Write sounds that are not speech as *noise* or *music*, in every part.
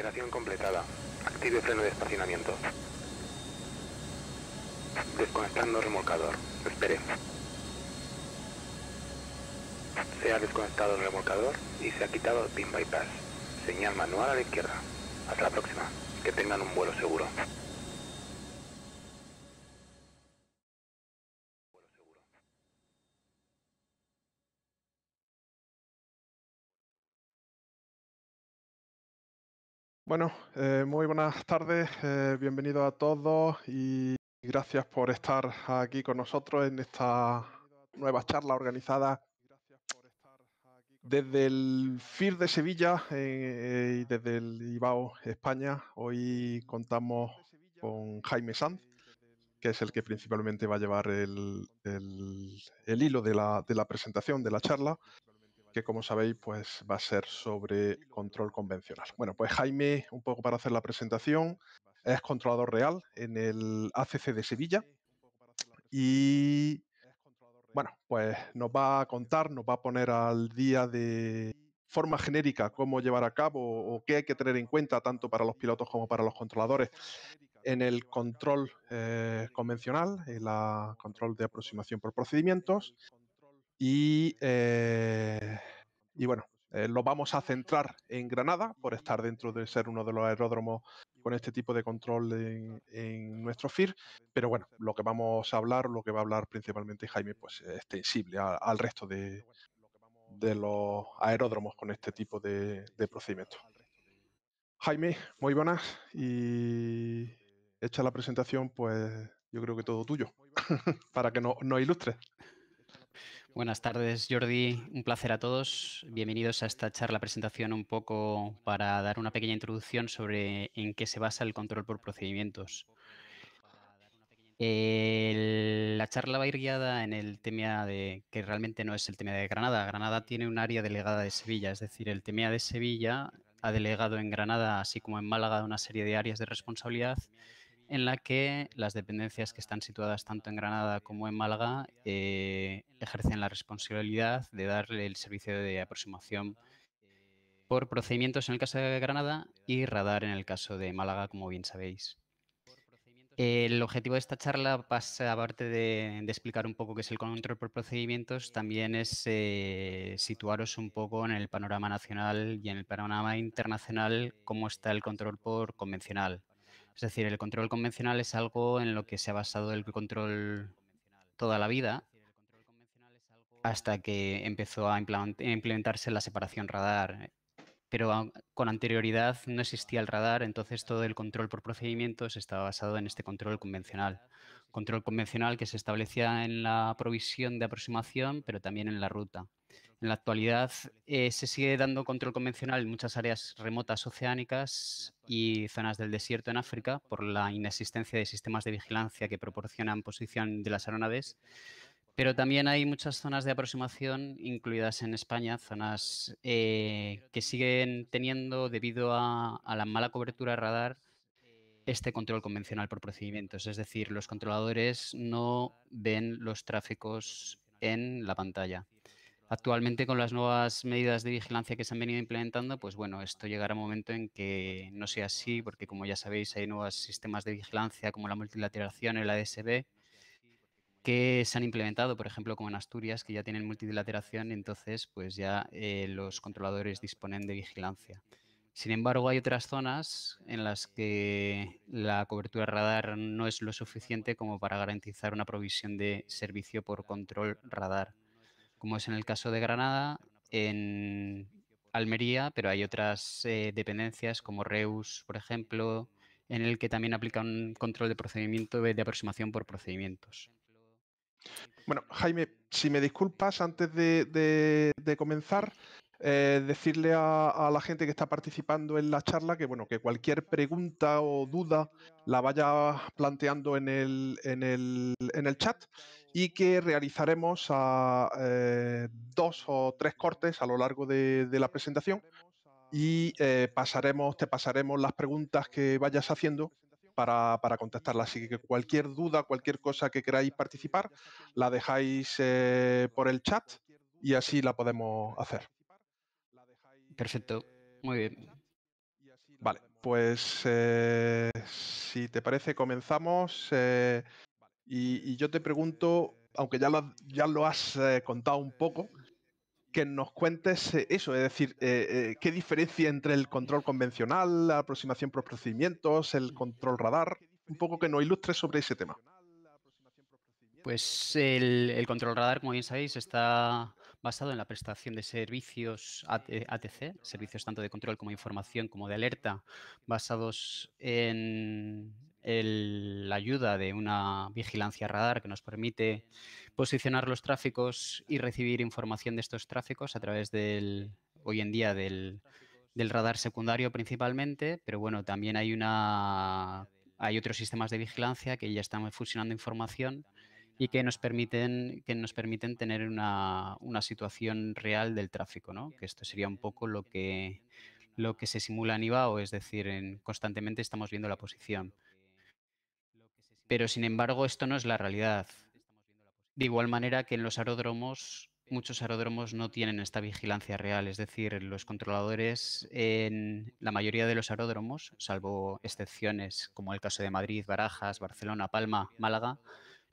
Operación completada. Active freno de estacionamiento. Desconectando remolcador. Espere. Se ha desconectado el remolcador y se ha quitado el pin bypass. Señal manual a la izquierda. Hasta la próxima. Que tengan un vuelo seguro. Bueno, eh, muy buenas tardes, eh, bienvenidos a todos y gracias por estar aquí con nosotros en esta nueva charla organizada desde el FIR de Sevilla eh, y desde el IBAO España. Hoy contamos con Jaime Sanz, que es el que principalmente va a llevar el, el, el hilo de la, de la presentación, de la charla que como sabéis pues va a ser sobre control convencional. Bueno, pues Jaime, un poco para hacer la presentación, es controlador real en el ACC de Sevilla y bueno, pues nos va a contar, nos va a poner al día de forma genérica cómo llevar a cabo o qué hay que tener en cuenta tanto para los pilotos como para los controladores en el control eh, convencional, en la control de aproximación por procedimientos eh, y, bueno, eh, lo vamos a centrar en Granada por estar dentro de ser uno de los aeródromos con este tipo de control en, nuestro FIR. Pero bueno, lo que vamos a hablar, lo que va a hablar principalmente Jaime, pues es extensible al resto de, los aeródromos con este tipo de, procedimientos. Jaime, muy buenas y hecha la presentación, pues yo creo que todo tuyo, *laughs* para que nos ilustres. Buenas tardes, Jordi. Un placer a todos. Bienvenidos a esta charla presentación un poco para dar una pequeña introducción sobre en qué se basa el control por procedimientos. la charla va a ir guiada en el tema de que realmente no es el tema de Granada. Granada tiene un área delegada de Sevilla, es decir, el tema de Sevilla ha delegado en Granada, así como en Málaga, una serie de áreas de responsabilidad en la que las dependencias que están situadas tanto en Granada como en Málaga eh, ejercen la responsabilidad de darle el servicio de aproximación por procedimientos en el caso de Granada y radar en el caso de Málaga, como bien sabéis. El objetivo de esta charla, pasa, aparte de, explicar un poco qué es el control por procedimientos, también es eh, situaros un poco en el panorama nacional y en el panorama internacional cómo está el control por convencional. Es decir, el control convencional es algo en lo que se ha basado el control toda la vida hasta que empezó a implementarse la separación radar. Pero con anterioridad no existía el radar, entonces todo el control por procedimientos estaba basado en este control convencional control convencional que se establecía en la provisión de aproximación, pero también en la ruta. En la actualidad eh, se sigue dando control convencional en muchas áreas remotas oceánicas y zonas del desierto en África por la inexistencia de sistemas de vigilancia que proporcionan posición de las aeronaves, pero también hay muchas zonas de aproximación, incluidas en España, zonas eh, que siguen teniendo, debido a, a la mala cobertura radar, eh, este control convencional por procedimientos. Es decir, los controladores no ven los tráficos en la pantalla. Actualmente con las nuevas medidas de vigilancia que se han venido implementando, pues bueno, esto llegará un momento en que no sea así, porque como ya sabéis hay nuevos sistemas de vigilancia como la multilateración el la ADSB que se han implementado, por ejemplo, como en Asturias, que ya tienen multilateración, entonces pues ya eh, los controladores disponen de vigilancia. Sin embargo, hay otras zonas en las que la cobertura radar no es lo suficiente como para garantizar una provisión de servicio por control radar, como es en el caso de Granada, en Almería, pero hay otras eh, dependencias como Reus, por ejemplo, en el que también aplica un control de procedimiento eh, de aproximación por procedimientos. Bueno, Jaime, si me disculpas, antes de comenzar, eh, decirle a, la gente que está participando en la charla que bueno, que cualquier pregunta o duda la vaya planteando en el, en el, en el chat y que realizaremos eh, dos o tres cortes a lo largo de, la presentación y eh, pasaremos, te pasaremos las preguntas que vayas haciendo para, contestarlas. Así que cualquier duda, cualquier cosa que queráis participar, la dejáis por el chat y así la podemos hacer. Perfecto, muy bien. Vale, pues eh, si te parece comenzamos eh, y, yo te pregunto, aunque ya lo, ya lo has eh, contado un poco, que nos cuentes eso, es decir, qué diferencia entre el control convencional, la aproximación por procedimientos, el control radar, un poco que nos ilustres sobre ese tema. Pues el, el control radar, como bien sabéis, está basado en la prestación de servicios ATC, eh, servicios tanto de control como información como de alerta, basados en la ayuda de una vigilancia radar que nos permite posicionar los tráficos y recibir información de estos tráficos a través del, hoy en día, del, radar secundario principalmente, pero bueno, también hay una hay otros sistemas de vigilancia que ya están fusionando información y que nos permiten, que nos permiten tener una, situación real del tráfico, ¿no? Que esto sería un poco lo que, lo que se simula en IBAO, es decir, en, constantemente estamos viendo la posición. Pero sin embargo, esto no es la realidad. De igual manera que en los aeródromos, muchos aeródromos no tienen esta vigilancia real, es decir, los controladores en la mayoría de los aeródromos, salvo excepciones como el caso de Madrid, Barajas, Barcelona, Palma, Málaga,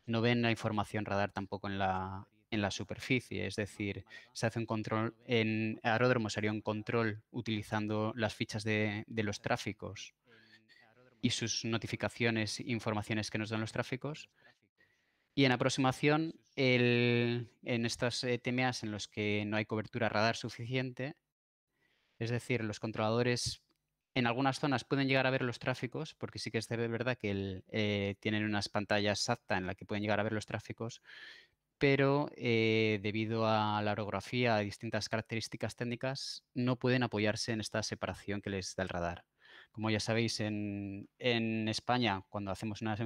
no ven la información radar tampoco en la, superficie, es decir, se hace un control, en aeródromo sería un control utilizando las fichas de, los tráficos y sus notificaciones, informaciones que nos dan los tráficos. Y en aproximación, en estas eh, TMAs en los que no hay cobertura radar suficiente, es decir, los controladores en algunas zonas pueden llegar a ver los tráficos, porque sí que es de verdad que eh, tienen unas pantallas exactas en las que pueden llegar a ver los tráficos, pero eh, debido a la orografía, a distintas características técnicas, no pueden apoyarse en esta separación que les da el radar. Como ya sabéis, en, España, cuando hacemos una,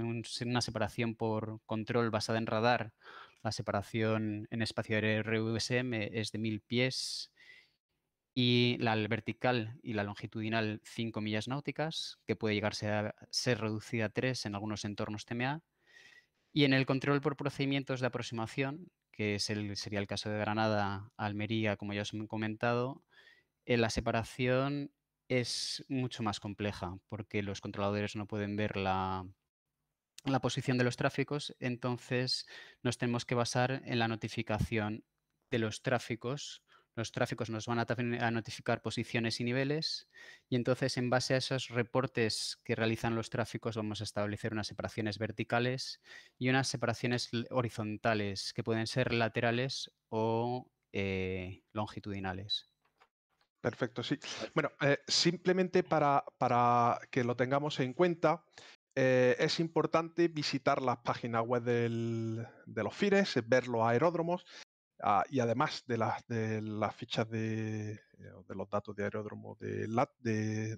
separación por control basada en radar, la separación en espacio aéreo RVSM es de 1000 pies y la vertical y la longitudinal 5 millas náuticas, que puede llegarse a ser reducida a 3 en algunos entornos TMA, y en el control por procedimientos de aproximación, que es el, sería el caso de Granada, Almería, como ya os he comentado, eh, la separación es mucho más compleja porque los controladores no pueden ver la, la posición de los tráficos, entonces nos tenemos que basar en la notificación de los tráficos los tráficos nos van a notificar posiciones y niveles y entonces en base a esos reportes que realizan los tráficos vamos a establecer unas separaciones verticales y unas separaciones horizontales que pueden ser laterales o eh, longitudinales. Perfecto, sí. Bueno, eh, simplemente para, que lo tengamos en cuenta, eh, es importante visitar las páginas web de los FIRES, ver los aeródromos Ah, y además de, las fichas eh, de, los datos de aeródromo de, LAT, de,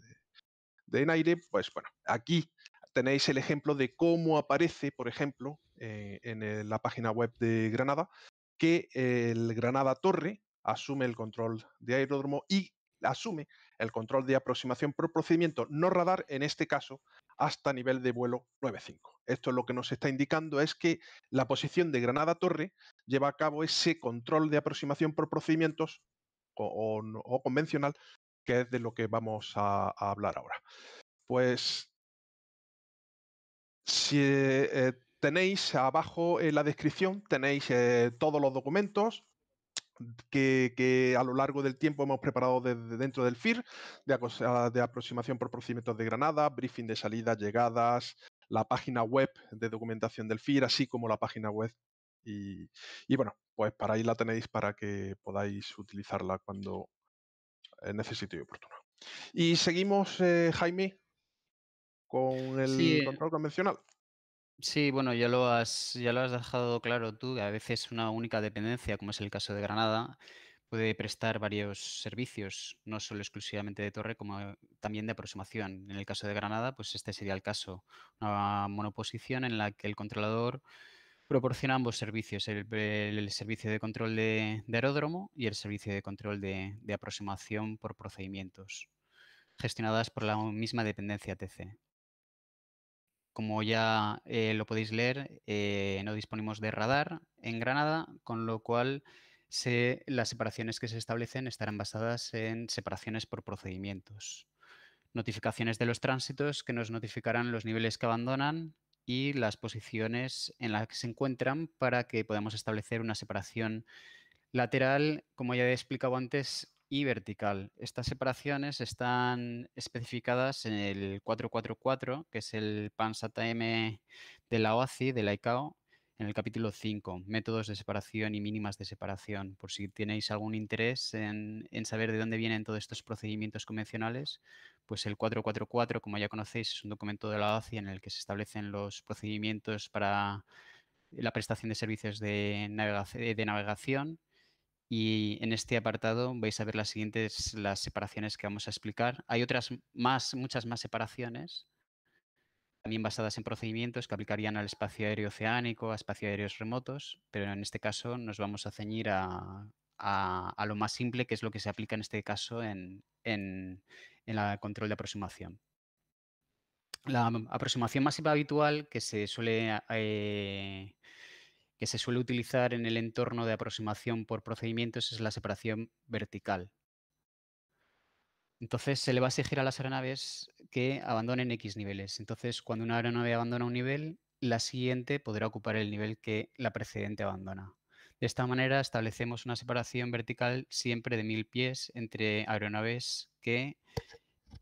pues bueno, aquí tenéis el ejemplo de cómo aparece, por ejemplo, eh, en la página web de Granada, que el Granada Torre asume el control de aeródromo y asume el control de aproximación por procedimiento no radar, en este caso hasta nivel de vuelo 9.5. Esto lo que nos está indicando es que la posición de Granada-Torre lleva a cabo ese control de aproximación por procedimientos o, convencional, que es de lo que vamos a, hablar ahora. Pues si eh, tenéis abajo en la descripción, tenéis eh, todos los documentos, que, a lo largo del tiempo hemos preparado desde dentro del FIR, ah, de, aproximación por procedimientos de Granada, briefing de salidas, llegadas, la página web de documentación del FIR, así como la página web. Y, bueno, pues para ahí la tenéis para que podáis utilizarla cuando eh, necesite y oportuno. Y seguimos, eh, Jaime, con el eh. control convencional. Sí, bueno, ya lo has, ya lo has dejado claro tú, a veces una única dependencia, como es el caso de Granada, puede prestar varios servicios, no solo exclusivamente de torre, como eh, también de aproximación. En el caso de Granada, pues este sería el caso, una monoposición en la que el controlador proporciona ambos servicios, el, servicio de control de, aeródromo y el servicio de control de aproximación por procedimientos, gestionadas por la misma dependencia TC. Como ya eh, lo podéis leer, eh, no disponemos de radar en Granada, con lo cual las separaciones que se establecen estarán basadas en separaciones por procedimientos. Notificaciones de los tránsitos que nos notificarán los niveles que abandonan y las posiciones en las que se encuentran para que podamos establecer una separación lateral, como ya he explicado antes, y vertical. Estas separaciones están especificadas en el 444, que es el PANSATM de la OACI, de la ICAO, en el capítulo 5, métodos de separación y mínimas de separación, por si tenéis algún interés en, saber de dónde vienen todos estos procedimientos convencionales, pues el 444, como ya conocéis, es un documento de la OACI en el que se establecen los procedimientos para la prestación de servicios de, de navegación y en este apartado vais a ver las siguientes las separaciones que vamos a explicar. Hay otras más, muchas más separaciones, también basadas en procedimientos que aplicarían al espacio aéreo oceánico, a espacio aéreos remotos, pero en este caso nos vamos a ceñir a, a, lo más simple, que es lo que se aplica en este caso en, en, en el control de aproximación. La aproximación masiva habitual que se suele eh, que se suele utilizar en el entorno de aproximación por procedimientos es la separación vertical. Entonces se le va a exigir a las aeronaves que abandonen X niveles. Entonces, cuando una aeronave abandona un nivel, la siguiente podrá ocupar el nivel que la precedente abandona. De esta manera establecemos una separación vertical siempre de mil pies entre aeronaves que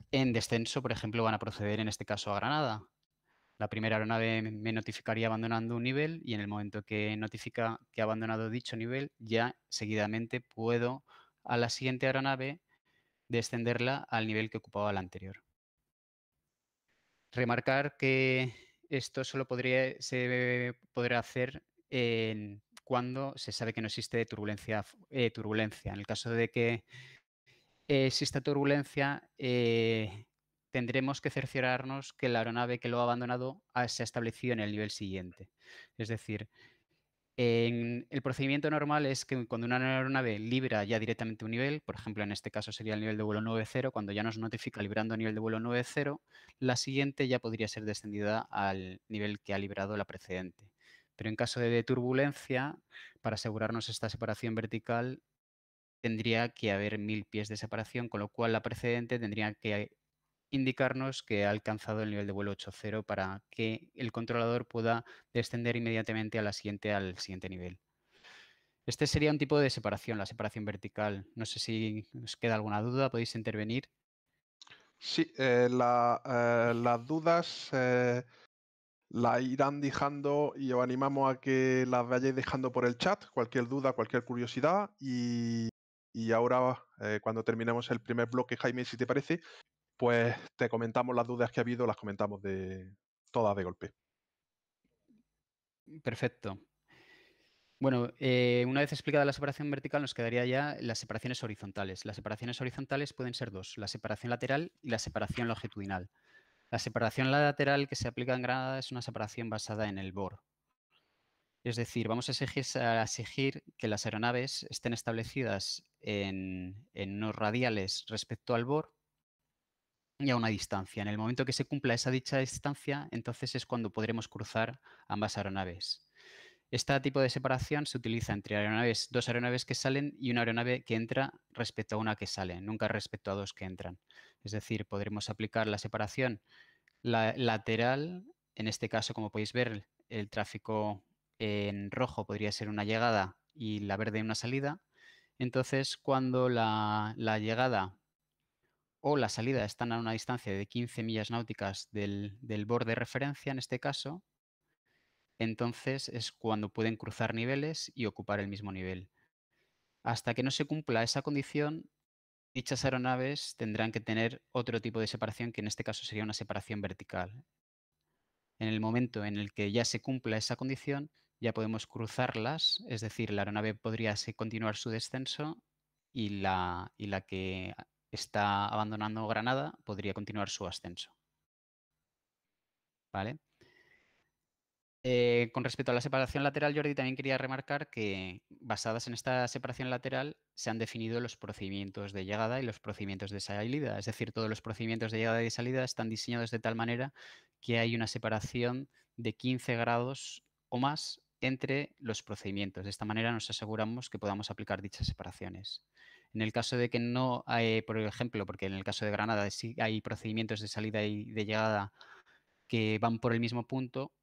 en descenso, por ejemplo, van a proceder en este caso a Granada la primera aeronave me notificaría abandonando un nivel y en el momento que notifica que ha abandonado dicho nivel, ya seguidamente puedo a la siguiente aeronave descenderla al nivel que ocupaba la anterior. Remarcar que esto solo podría, se podrá hacer cuando se sabe que no existe turbulencia. Eh, turbulencia. En el caso de que exista turbulencia, eh, tendremos que cerciorarnos que la aeronave que lo ha abandonado ah, se ha establecido en el nivel siguiente. Es decir, el procedimiento normal es que cuando una aeronave libra ya directamente un nivel, por ejemplo, en este caso sería el nivel de vuelo 9.0, cuando ya nos notifica librando nivel de vuelo 9.0, la siguiente ya podría ser descendida al nivel que ha librado la precedente. Pero en caso de turbulencia, para asegurarnos esta separación vertical, tendría que haber mil pies de separación, con lo cual la precedente tendría que indicarnos que ha alcanzado el nivel de vuelo 8.0 para que el controlador pueda descender inmediatamente a la siguiente, al siguiente nivel. Este sería un tipo de separación, la separación vertical. No sé si os queda alguna duda, podéis intervenir. Sí, eh, eh, las dudas eh, las irán dejando y os animamos a que las vayáis dejando por el chat, cualquier duda, cualquier curiosidad. y ahora, cuando terminemos el primer bloque, Jaime, si te parece, pues te comentamos las dudas que ha habido, las comentamos de todas de golpe. Perfecto. Bueno, eh, una vez explicada la separación vertical, nos quedaría ya las separaciones horizontales. Las separaciones horizontales pueden ser dos, la separación lateral y la separación longitudinal. La separación lateral que se aplica en Granada es una separación basada en el BOR. Es decir, vamos a exigir, que las aeronaves estén establecidas en, en unos radiales respecto al BOR y a una distancia. En el momento que se cumpla esa dicha distancia, entonces es cuando podremos cruzar ambas aeronaves. Este tipo de separación se utiliza entre aeronaves, dos aeronaves que salen y una aeronave que entra respecto a una que sale, nunca respecto a dos que entran. Es decir, podremos aplicar la separación lateral, en este caso, como podéis ver, el tráfico en rojo podría ser una llegada y la verde una salida. Entonces, cuando la llegada o la salida están a una distancia de 15 millas náuticas del, borde de referencia, en este caso, entonces es cuando pueden cruzar niveles y ocupar el mismo nivel. Hasta que no se cumpla esa condición, dichas aeronaves tendrán que tener otro tipo de separación, que en este caso sería una separación vertical. En el momento en el que ya se cumpla esa condición, ya podemos cruzarlas, es decir, la aeronave podría continuar su descenso y la, y la que está abandonando Granada, podría continuar su ascenso. ¿Vale? Eh, con respecto a la separación lateral, Jordi, también quería remarcar que basadas en esta separación lateral se han definido los procedimientos de llegada y los procedimientos de salida. Es decir, todos los procedimientos de llegada y salida están diseñados de tal manera que hay una separación de 15 grados o más entre los procedimientos. De esta manera nos aseguramos que podamos aplicar dichas separaciones. En el caso de que no, hay, por ejemplo, porque en el caso de Granada sí hay procedimientos de salida y de llegada que van por el mismo punto,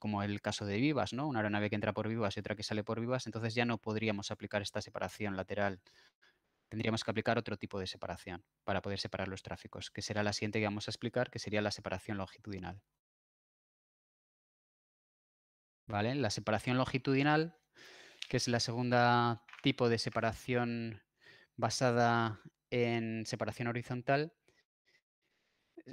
como el caso de Vivas, ¿no? Una aeronave que entra por Vivas y otra que sale por Vivas, entonces ya no podríamos aplicar esta separación lateral. Tendríamos que aplicar otro tipo de separación para poder separar los tráficos, que será la siguiente que vamos a explicar, que sería la separación longitudinal. ¿Vale? La separación longitudinal, que es la segunda tipo de separación basada en separación horizontal,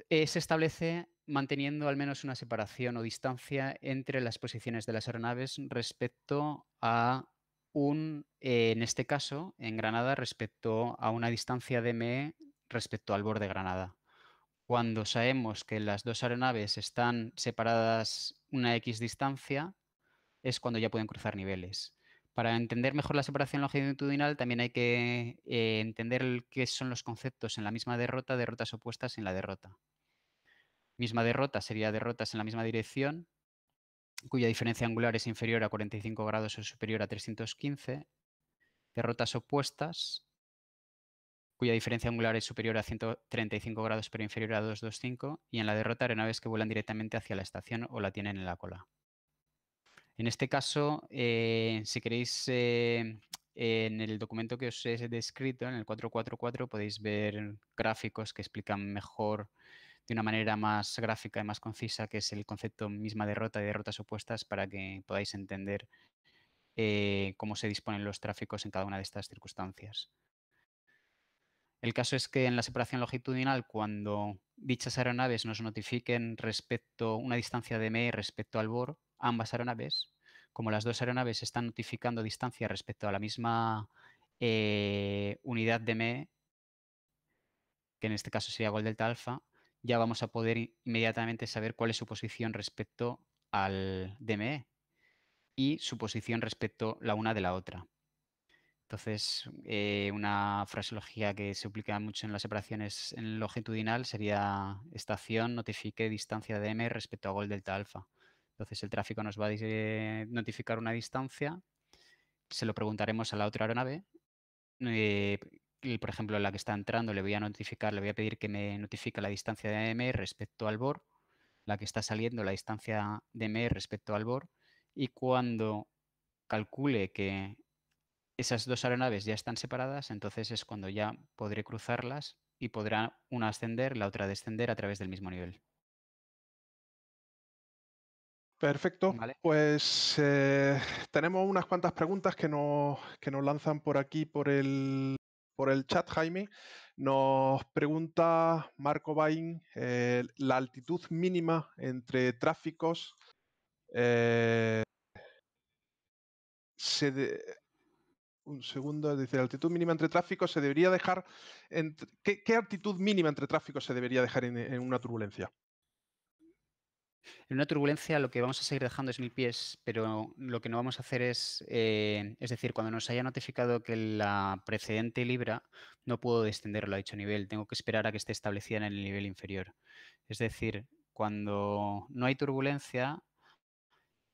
eh, se establece manteniendo al menos una separación o distancia entre las posiciones de las aeronaves respecto a un, eh, en este caso, en Granada, respecto a una distancia de ME respecto al borde de Granada. Cuando sabemos que las dos aeronaves están separadas una X distancia, es cuando ya pueden cruzar niveles para entender mejor la separación longitudinal también hay que eh, entender qué son los conceptos en la misma derrota, derrotas opuestas en la derrota. Misma derrota sería derrotas en la misma dirección, cuya diferencia angular es inferior a 45 grados o superior a 315. Derrotas opuestas, cuya diferencia angular es superior a 135 grados pero inferior a 225. Y en la derrota aeronaves que vuelan directamente hacia la estación o la tienen en la cola. En este caso, eh, si queréis, eh, en el documento que os he descrito, en el 444, podéis ver gráficos que explican mejor, de una manera más gráfica y más concisa, que es el concepto misma derrota y derrotas opuestas para que podáis entender eh, cómo se disponen los tráficos en cada una de estas circunstancias. El caso es que en la separación longitudinal, cuando dichas aeronaves nos notifiquen respecto una distancia de ME respecto al BOR, ambas aeronaves, como las dos aeronaves están notificando distancia respecto a la misma eh, unidad de ME, que en este caso sería Gol Delta Alfa, ya vamos a poder inmediatamente saber cuál es su posición respecto al DME y su posición respecto la una de la otra. Entonces, eh, una fraseología que se aplica mucho en las separaciones en longitudinal sería estación notifique distancia de m respecto a gol delta alfa. Entonces, el tráfico nos va a notificar una distancia, se lo preguntaremos a la otra aeronave. Eh, por ejemplo, la que está entrando le voy a notificar, le voy a pedir que me notifique la distancia de m respecto al BOR, la que está saliendo la distancia de m respecto al BOR, y cuando calcule que esas dos aeronaves ya están separadas, entonces es cuando ya podré cruzarlas y podrá una ascender, la otra descender a través del mismo nivel. Perfecto. Pues eh, tenemos unas cuantas preguntas que nos, que nos lanzan por aquí, por el, por el chat, Jaime. Nos pregunta Marco Bain eh, la altitud mínima entre tráficos. Eh, se un segundo, dice, la altitud mínima entre tráfico se debería dejar... en ¿qué, altitud mínima entre tráfico se debería dejar en, una turbulencia? En una turbulencia lo que vamos a seguir dejando es mil pies, pero lo que no vamos a hacer es, eh, es decir, cuando nos haya notificado que la precedente libra, no puedo descenderlo a dicho nivel, tengo que esperar a que esté establecida en el nivel inferior. Es decir, cuando no hay turbulencia,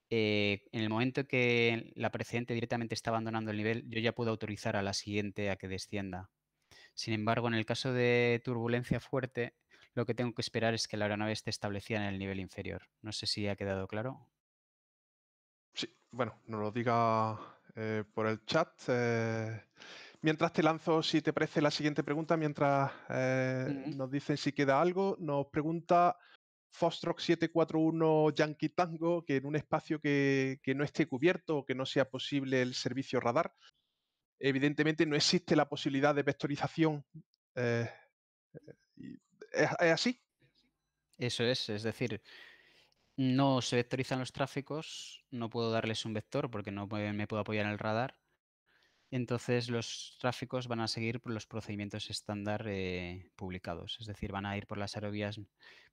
eh, en el momento que la precedente directamente está abandonando el nivel, yo ya puedo autorizar a la siguiente a que descienda. Sin embargo, en el caso de turbulencia fuerte, lo que tengo que esperar es que la aeronave esté establecida en el nivel inferior. No sé si ha quedado claro. Sí, bueno, nos lo diga eh, por el chat. Eh. mientras te lanzo, si te parece, la siguiente pregunta, mientras nos dicen si queda algo, nos pregunta Fostrock 741 Yankee Tango, que en un espacio que, no esté cubierto o que no sea posible el servicio radar, evidentemente no existe la posibilidad de vectorización. Eh, ¿es, ¿Es así? Eso es, es decir, no se vectorizan los tráficos, no puedo darles un vector porque no me puedo apoyar en el radar entonces los tráficos van a seguir por los procedimientos estándar eh, publicados, es decir, van a ir por las aerovías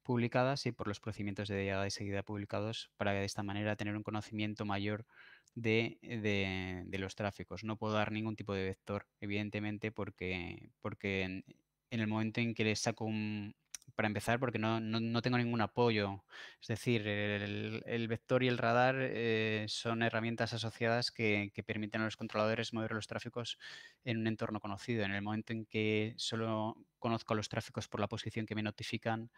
publicadas y por los procedimientos de llegada y seguida publicados para de esta manera tener un conocimiento mayor de, eh, los tráficos. No puedo dar ningún tipo de vector, evidentemente, porque, porque en, en el momento en que le saco un, para empezar, porque no, no, no, tengo ningún apoyo. Es decir, el, vector y el radar eh, son herramientas asociadas que, permiten a los controladores mover los tráficos en un entorno conocido. En el momento en que solo conozco los tráficos por la posición que me notifican,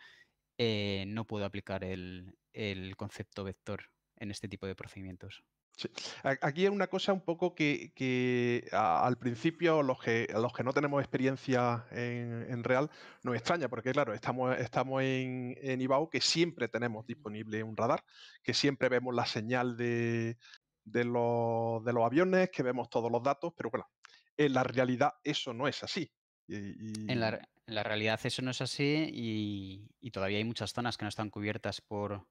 eh, no puedo aplicar el concepto vector en este tipo de procedimientos. Aquí hay una cosa un poco que, al principio los que, los que no tenemos experiencia en, real nos extraña, porque claro, estamos, estamos en, en, IBAO que siempre tenemos disponible un radar, que siempre vemos la señal de, los, aviones, que vemos todos los datos, pero bueno, en la realidad eso no es así. En, la, realidad eso no es así y todavía hay muchas zonas que no están cubiertas por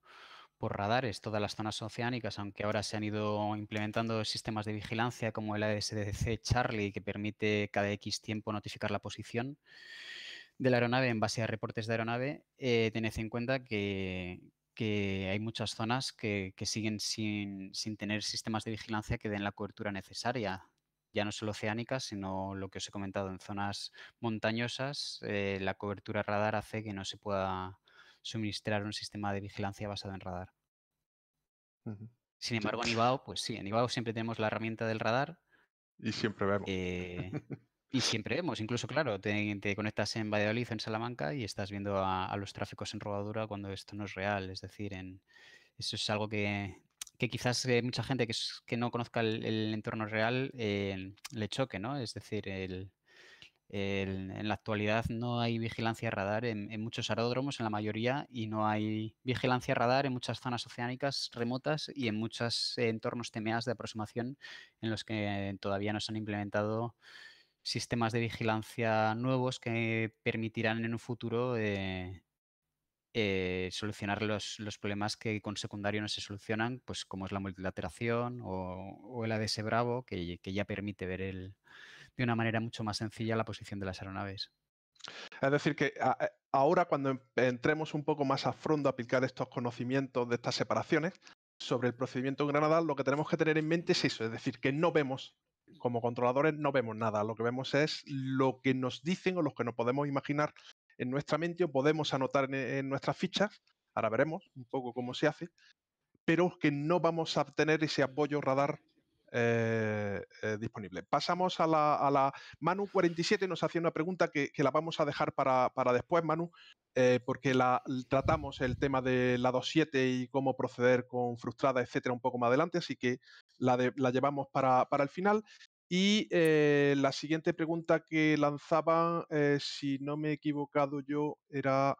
por radares todas las zonas oceánicas, aunque ahora se han ido implementando sistemas de vigilancia como el ASDC Charlie, que permite cada X tiempo notificar la posición de la aeronave en base a reportes de aeronave, eh, tened en cuenta que, hay muchas zonas que, siguen sin, tener sistemas de vigilancia que den la cobertura necesaria, ya no solo oceánicas, sino lo que os he comentado, en zonas montañosas eh, la cobertura radar hace que no se pueda suministrar un sistema de vigilancia basado en radar. Sin embargo, en Ibao, pues sí, en Ibao siempre tenemos la herramienta del radar. Y siempre vemos. Eh, *laughs* y siempre vemos, incluso, claro, te, conectas en Valladolid en Salamanca y estás viendo a, los tráficos en robadura cuando esto no es real. Es decir, en, eso es algo que, quizás eh, mucha gente que, no conozca el, entorno real eh, le choque, ¿no? Es decir, el, en la actualidad no hay vigilancia radar en, muchos aeródromos, en la mayoría, y no hay vigilancia radar en muchas zonas oceánicas remotas y en muchos eh, entornos TMAs de aproximación en los que todavía no se han implementado sistemas de vigilancia nuevos que permitirán en un futuro eh, eh, solucionar los, problemas que con secundario no se solucionan, pues como es la multilateración o, el ADS Bravo, que ya permite ver el, de una manera mucho más sencilla la posición de las aeronaves. Es decir, que eh, ahora cuando em, entremos un poco más a fondo a aplicar estos conocimientos de estas separaciones sobre el procedimiento en Granada, lo que tenemos que tener en mente es eso, es decir, que no vemos, como controladores no vemos nada, lo que vemos es lo que nos dicen o lo que nos podemos imaginar en nuestra mente o podemos anotar en, nuestras fichas, ahora veremos un poco cómo se hace, pero que no vamos a obtener ese apoyo radar eh, eh, disponible. Pasamos a la, a la, Manu 47, nos hacía una pregunta que, la vamos a dejar para, después, Manu, eh, porque tratamos el tema de la 2.7 y cómo proceder con frustrada, etcétera, un poco más adelante, así que la, llevamos para, el final. Y la siguiente pregunta que lanzaba, si no me he equivocado yo, era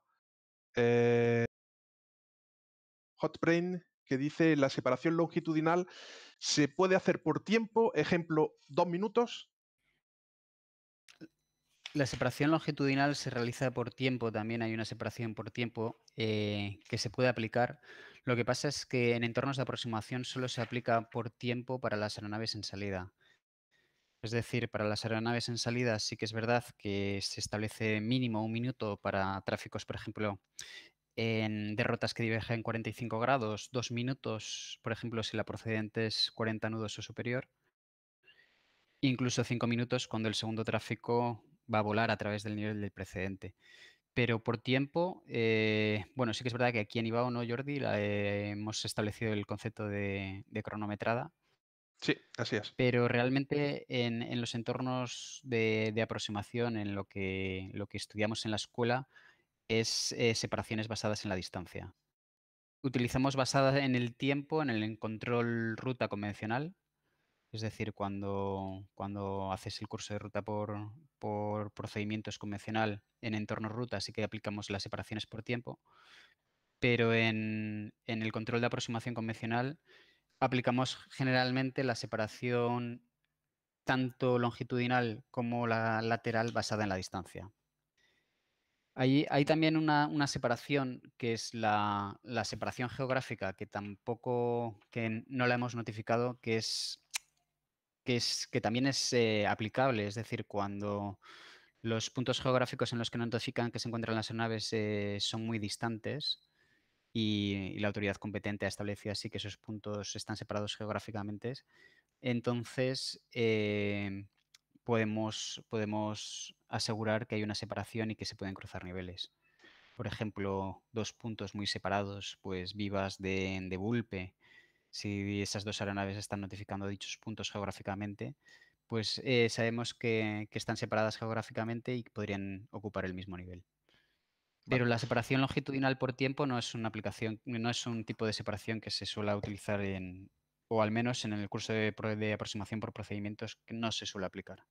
eh, Hotbrain que dice la separación longitudinal se puede hacer por tiempo, ejemplo, dos minutos. La separación longitudinal se realiza por tiempo, también hay una separación por tiempo eh, que se puede aplicar. Lo que pasa es que en entornos de aproximación solo se aplica por tiempo para las aeronaves en salida. Es decir, para las aeronaves en salida sí que es verdad que se establece mínimo un minuto para tráficos, por ejemplo, en derrotas que divergen 45 grados, dos minutos, por ejemplo, si la procedente es 40 nudos o superior, incluso cinco minutos cuando el segundo tráfico va a volar a través del nivel del precedente. Pero por tiempo, eh, bueno, sí que es verdad que aquí en IBAO, ¿no, Jordi? Eh, hemos establecido el concepto de, cronometrada. Sí, así es. Pero realmente en, los entornos de, de, aproximación, en lo que, lo que estudiamos en la escuela, es eh, separaciones basadas en la distancia. Utilizamos basadas en el tiempo, en el control ruta convencional, es decir, cuando, cuando haces el curso de ruta por, por procedimientos convencional en entornos ruta, así que aplicamos las separaciones por tiempo, pero en el control de aproximación convencional aplicamos generalmente la separación tanto longitudinal como la lateral basada en la distancia. Hay, también una, separación que es la, separación geográfica, que tampoco, que no la hemos notificado, que es que, también es eh, aplicable. Es decir, cuando los puntos geográficos en los que notifican que se encuentran las naves eh, son muy distantes y, la autoridad competente ha establecido así que esos puntos están separados geográficamente, entonces eh, podemos, podemos asegurar que hay una separación y que se pueden cruzar niveles. Por ejemplo, dos puntos muy separados, pues vivas de, de Vulpe, si esas dos aeronaves están notificando dichos puntos geográficamente, pues eh, sabemos que, están separadas geográficamente y podrían ocupar el mismo nivel. Pero la separación longitudinal por tiempo no es una aplicación, no es un tipo de separación que se suele utilizar en, o al menos en el curso de aproximación por procedimientos que no se suele aplicar.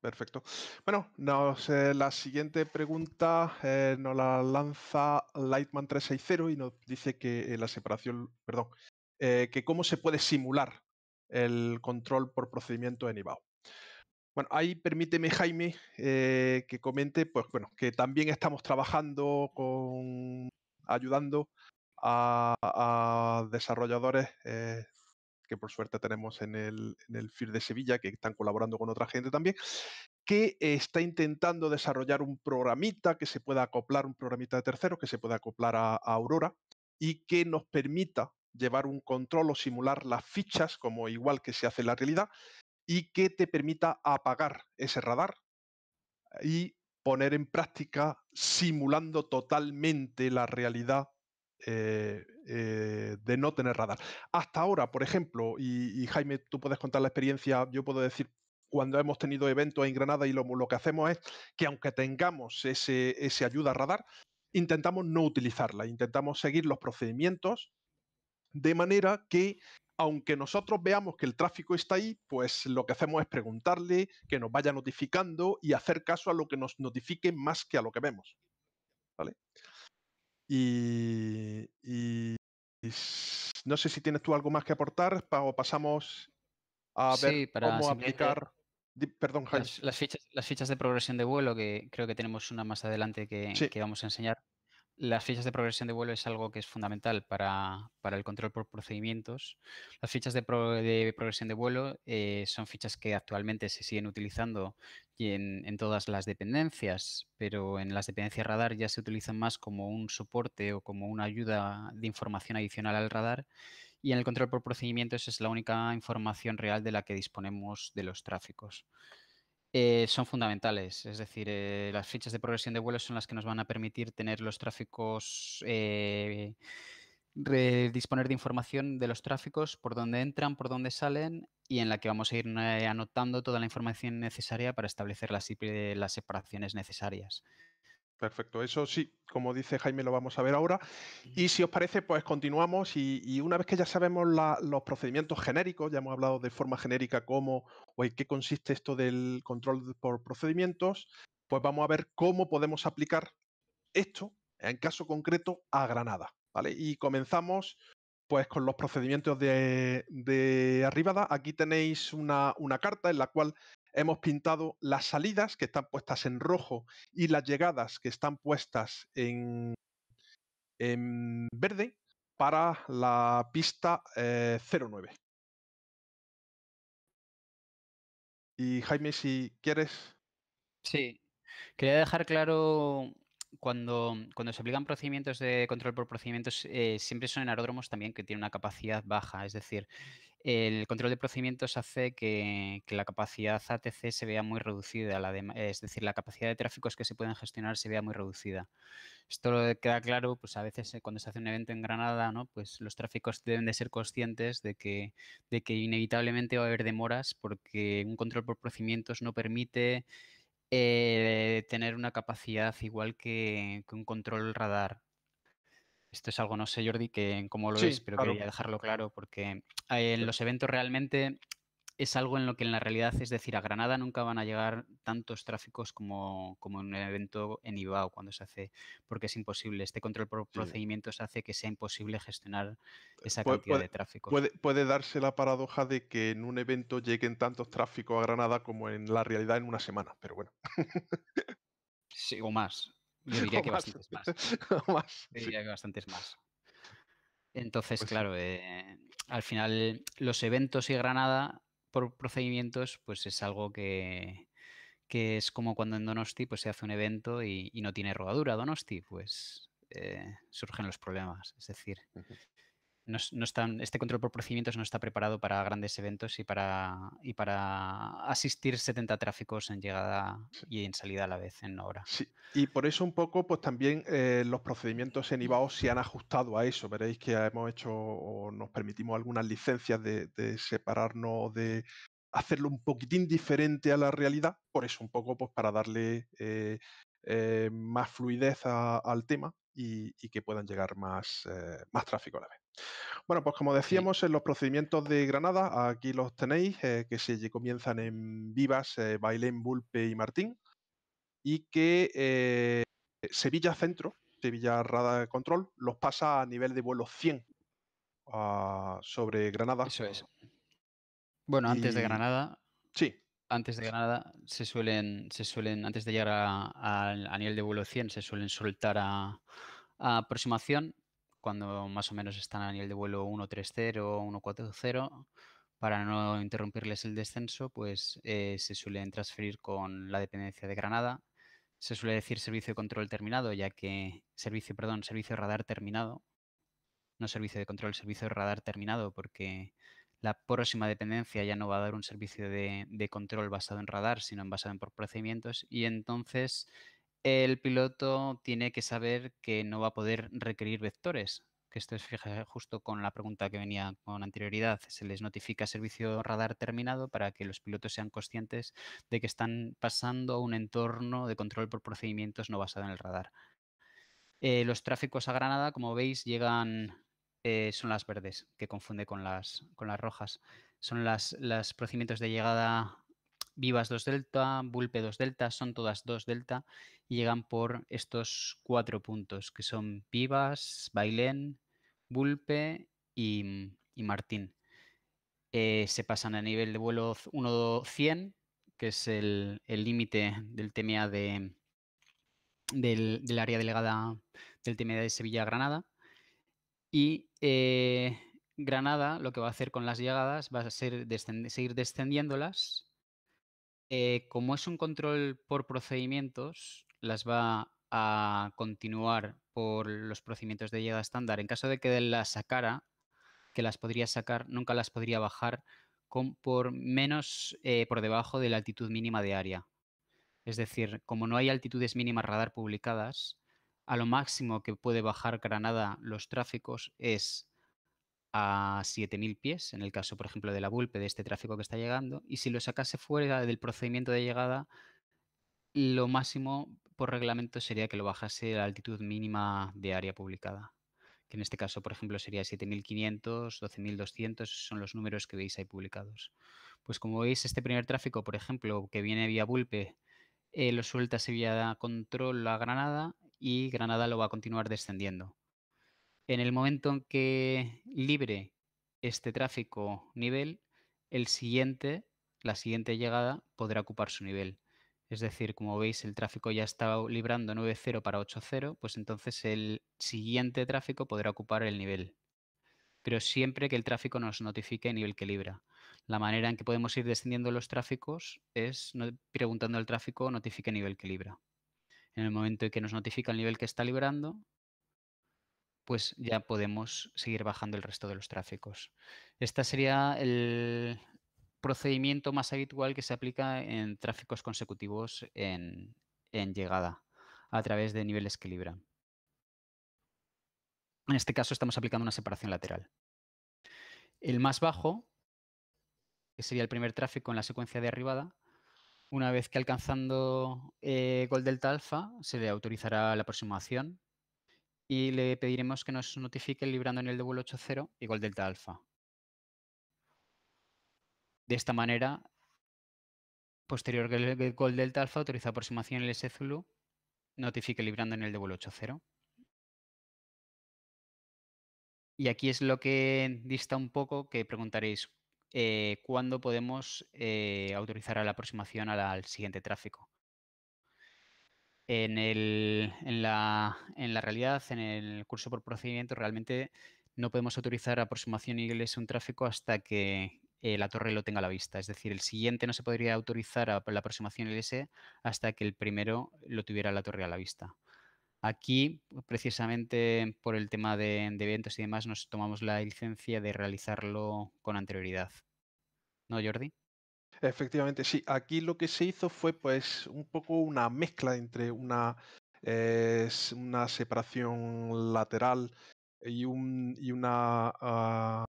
Perfecto. Bueno, la siguiente pregunta eh, nos la lanza Lightman 360 y nos dice que eh, la separación, perdón, eh, que cómo se puede simular el control por procedimiento en IBAO. Bueno, ahí permíteme, Jaime, que comente, pues bueno, que también estamos trabajando con ayudando a, a desarrolladores que por suerte tenemos en el, FIR de Sevilla, que están colaborando con otra gente también, que eh, está intentando desarrollar un programita que se pueda acoplar, un programita de tercero que se pueda acoplar a, a Aurora y que nos permita llevar un control o simular las fichas como igual que se hace en la realidad y que te permita apagar ese radar y poner en práctica simulando totalmente la realidad eh, eh, de no tener radar. Hasta ahora, por ejemplo, y, Jaime, tú puedes contar la experiencia, yo puedo decir cuando hemos tenido eventos en Granada y lo, que hacemos es que aunque tengamos ese, ayuda ayuda radar, intentamos no utilizarla, intentamos seguir los procedimientos de manera que aunque nosotros veamos que el tráfico está ahí, pues lo que hacemos es preguntarle, que nos vaya notificando y hacer caso a lo que nos notifique más que a lo que vemos. ¿Vale? Y, no sé si tienes tú algo más que aportar o pasamos a ver cómo aplicar. Las, fichas, de progresión de vuelo, que creo que tenemos una más adelante que vamos a enseñar. Las fichas de progresión de vuelo es algo que es fundamental para, el control por procedimientos. Las fichas de, de progresión de vuelo eh, son fichas que actualmente se siguen utilizando en, en, todas las dependencias, pero en las dependencias radar ya se utilizan más como un soporte o como una ayuda de información adicional al radar. Y en el control por procedimientos es la única información real de la que disponemos de los tráficos. Eh, son fundamentales. Es decir, eh, las fichas de progresión de vuelos son las que nos van a permitir tener los tráficos, eh, disponer de información de los tráficos, por dónde entran, por dónde salen y en la que vamos a ir anotando toda la información necesaria para establecer las separaciones necesarias. Perfecto, eso sí, como dice Jaime, lo vamos a ver ahora. Y si os parece, pues continuamos y, una vez que ya sabemos los procedimientos genéricos, ya hemos hablado de forma genérica cómo o en qué consiste esto del control por procedimientos, pues vamos a ver cómo podemos aplicar esto, en caso concreto, a Granada. ¿vale? Y comenzamos pues con los procedimientos de, Arribada. Aquí tenéis una, una carta en la cual hemos pintado las salidas que están puestas en rojo y las llegadas que están puestas en, verde para la pista 09. Eh, y Jaime, si quieres. Sí, quería dejar claro cuando, cuando se aplican procedimientos de control por procedimientos, eh, siempre son en aeródromos también que tienen una capacidad baja. Es decir, el control de procedimientos hace que, la capacidad ATC se vea muy reducida, la es decir, la capacidad de tráficos que se pueden gestionar se vea muy reducida. Esto queda claro, pues a veces eh, cuando se hace un evento en Granada, pues los tráficos deben de ser conscientes de que, de que inevitablemente va a haber demoras porque un control por procedimientos no permite eh, tener una capacidad igual que un control radar. Esto es algo, no sé, Jordi, que cómo lo es, pero quería dejarlo claro, porque eh, en los eventos realmente es algo en lo que en la realidad, es decir, a Granada nunca van a llegar tantos tráficos como, como en un evento en Ibao cuando se hace, porque es imposible. Este control por procedimientos hace que sea imposible gestionar eh, esa cantidad de tráfico. Puede, puede, darse la paradoja de que en un evento lleguen tantos tráficos a Granada como en la realidad en una semana, pero bueno. sí, o más. Yo diría que bastantes más. *laughs* diría que bastantes más. Entonces, pues claro, eh, al final los eventos y Granada por procedimientos, pues es algo que, es como cuando en Donosti pues, se hace un evento y, no tiene rodadura Donosti, pues eh, surgen los problemas. Es decir, no, este control por procedimientos no está preparado para grandes eventos y para, y para asistir 70 tráficos en llegada y en salida a la vez en hora. Sí. Y por eso un poco, pues también eh, los procedimientos en IBAO se han ajustado a eso. Veréis que hemos hecho o nos permitimos algunas licencias de, separarnos de hacerlo un poquitín diferente a la realidad, por eso un poco pues para darle eh, eh, más fluidez al tema y, que puedan llegar más, más tráfico a la vez. Bueno, pues como decíamos, en eh, los procedimientos de Granada, aquí los tenéis, eh, que se comienzan en Vivas, eh, Bailén, Bulpe y Martín, y que Sevilla Centro, Sevilla de Control, los pasa a nivel de vuelo 100 ah, sobre Granada. Eso es. Bueno, antes de Granada. Sí. Antes de Granada se suelen, se suelen antes de llegar a, nivel de vuelo 100, se suelen soltar a aproximación cuando más o menos están a nivel de vuelo 1.30, 1.40, para no interrumpirles el descenso, pues eh, se suelen transferir con la dependencia de Granada. Se suele decir servicio de control terminado, ya que servicio, perdón, servicio de radar terminado, no servicio de control, servicio de radar terminado, porque la próxima dependencia ya no va a dar un servicio de, control basado en radar, sino en basado en procedimientos, y entonces el piloto tiene que saber que no va a poder requerir vectores, que esto es fija, justo con la pregunta que venía con anterioridad. Se les notifica servicio radar terminado para que los pilotos sean conscientes de que están pasando un entorno de control por procedimientos no basado en el radar. Eh, los tráficos a Granada, como veis, llegan, eh, son las verdes, que confunde con las, con las rojas. Son las, los procedimientos de llegada Vivas 2 delta, Vulpe 2 delta, son todas 2 delta y llegan por estos cuatro puntos que son Vivas, Bailén, Vulpe y, mm, Martín. Eh, se pasan a nivel de vuelo 1-100, que es el límite del TMA de, del, área delegada del TMA de Sevilla-Granada. Y eh, Granada lo que va a hacer con las llegadas va a ser seguir descendiéndolas eh, como es un control por procedimientos, las va a continuar por los procedimientos de llegada estándar. En caso de que las sacara, que las podría sacar, nunca las podría bajar con, por menos eh, por debajo de la altitud mínima de área. Es decir, como no hay altitudes mínimas radar publicadas, a lo máximo que puede bajar Granada los tráficos es a 7.000 pies, en el caso, por ejemplo, de la Vulpe, de este tráfico que está llegando, y si lo sacase fuera del procedimiento de llegada, lo máximo por reglamento sería que lo bajase a la altitud mínima de área publicada, que en este caso, por ejemplo, sería 7.500, 12.200, son los números que veis ahí publicados. Pues como veis, este primer tráfico, por ejemplo, que viene vía Vulpe, eh, lo suelta vía Control a Granada y Granada lo va a continuar descendiendo. En el momento en que libre este tráfico nivel, el siguiente, la siguiente llegada podrá ocupar su nivel. Es decir, como veis, el tráfico ya está librando 9.0 para 8.0, pues entonces el siguiente tráfico podrá ocupar el nivel. Pero siempre que el tráfico nos notifique el nivel que libra. La manera en que podemos ir descendiendo los tráficos es preguntando al tráfico notifique nivel que libra. En el momento en que nos notifica el nivel que está librando, pues ya podemos seguir bajando el resto de los tráficos. Este sería el procedimiento más habitual que se aplica en tráficos consecutivos en, llegada a través de niveles que En este caso estamos aplicando una separación lateral. El más bajo, que sería el primer tráfico en la secuencia de arribada, una vez que alcanzando eh, gol delta alfa, se le autorizará la aproximación y le pediremos que nos notifique librando en el de 8.0 80 igual delta alfa. De esta manera, posterior que el gol delta alfa autoriza aproximación en el SZulu, notifique librando en el de 80. Y aquí es lo que dista un poco, que preguntaréis, eh, ¿cuándo podemos eh, autorizar a la aproximación al siguiente tráfico? en, la, realidad, en el curso por procedimiento, realmente no podemos autorizar aproximación ILS un tráfico hasta que eh, la torre lo tenga a la vista. Es decir, el siguiente no se podría autorizar a la aproximación ILS hasta que el primero lo tuviera la torre a la vista. Aquí, precisamente por el tema de, de eventos y demás, nos tomamos la licencia de realizarlo con anterioridad. ¿No, Jordi? Efectivamente, sí. Aquí lo que se hizo fue pues un poco una mezcla entre una, eh, una separación lateral y, una, ah,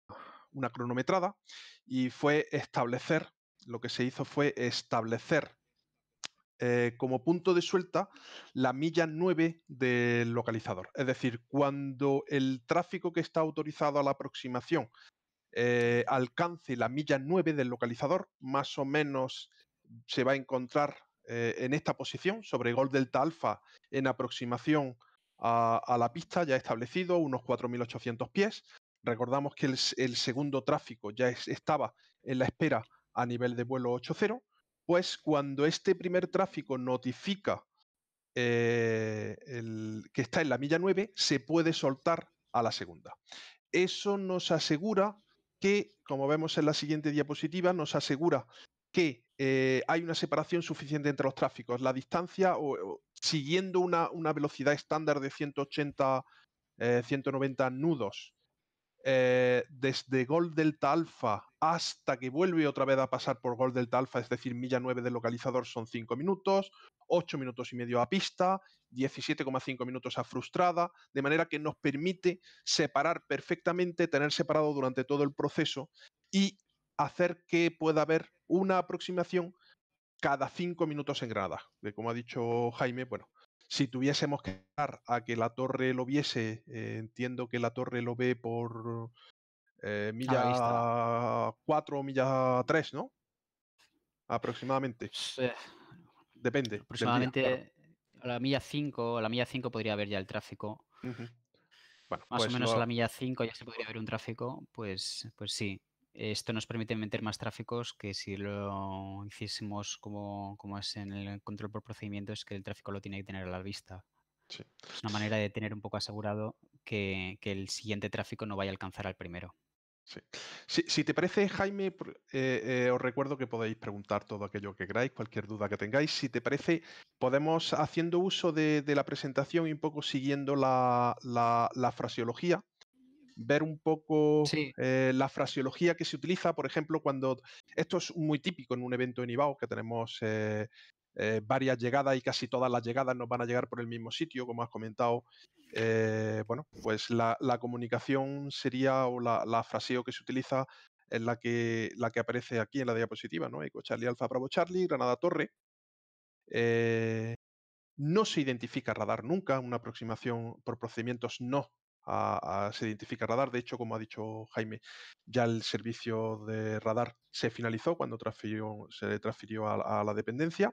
una cronometrada y fue establecer, lo que se hizo fue establecer eh, como punto de suelta la milla 9 del localizador. Es decir, cuando el tráfico que está autorizado a la aproximación eh, alcance la milla 9 del localizador, más o menos se va a encontrar eh, en esta posición, sobre Gol Delta Alfa, en aproximación a, la pista ya establecido, unos 4.800 pies. Recordamos que el, segundo tráfico ya estaba en la espera a nivel de vuelo 8.0, pues cuando este primer tráfico notifica eh, el, que está en la milla 9, se puede soltar a la segunda. Eso nos asegura que, como vemos en la siguiente diapositiva, nos asegura que eh, hay una separación suficiente entre los tráficos. La distancia, o, siguiendo una, velocidad estándar de 180, 190 eh, nudos, eh, desde Gol Delta Alpha hasta que vuelve otra vez a pasar por gol del Alfa, es decir, milla 9 del localizador son 5 minutos, 8 minutos y medio a pista, 17,5 minutos a frustrada, de manera que nos permite separar perfectamente, tener separado durante todo el proceso y hacer que pueda haber una aproximación cada 5 minutos en grada. de como ha dicho Jaime, bueno, si tuviésemos que esperar a que la torre lo viese, eh, entiendo que la torre lo ve por eh, milla 4, o milla 3, ¿no? Aproximadamente. Depende. Aproximadamente a la milla 5, la milla 5 podría haber ya el tráfico. más o pues menos a la milla 5 ya se podría ver un tráfico, pues, pues sí. Esto nos permite meter más tráficos que si lo hiciésemos como, es en el control por procedimientos, que el tráfico lo tiene que tener a la vista. Es una manera de tener un poco asegurado que el siguiente tráfico no vaya a alcanzar al primero. Sí. Si, te parece, Jaime, eh, eh, os recuerdo que podéis preguntar todo aquello que queráis, cualquier duda que tengáis. Si te parece, podemos, haciendo uso de, la presentación y un poco siguiendo la, fraseología, ver un poco eh, la fraseología que se utiliza, por ejemplo, cuando esto es muy típico en un evento en IBAO que tenemos eh, varias llegadas y casi todas las llegadas nos van a llegar por el mismo sitio, como has comentado. Eh, bueno, pues la, comunicación sería o la, fraseo que se utiliza en la que, la que aparece aquí en la diapositiva, ¿no? Eco Charlie Alfa Bravo Charlie, Granada Torre. Eh, no se identifica radar nunca, una aproximación por procedimientos no se identifica radar. De hecho, como ha dicho Jaime, ya el servicio de radar se finalizó cuando se le transfirió a, la dependencia.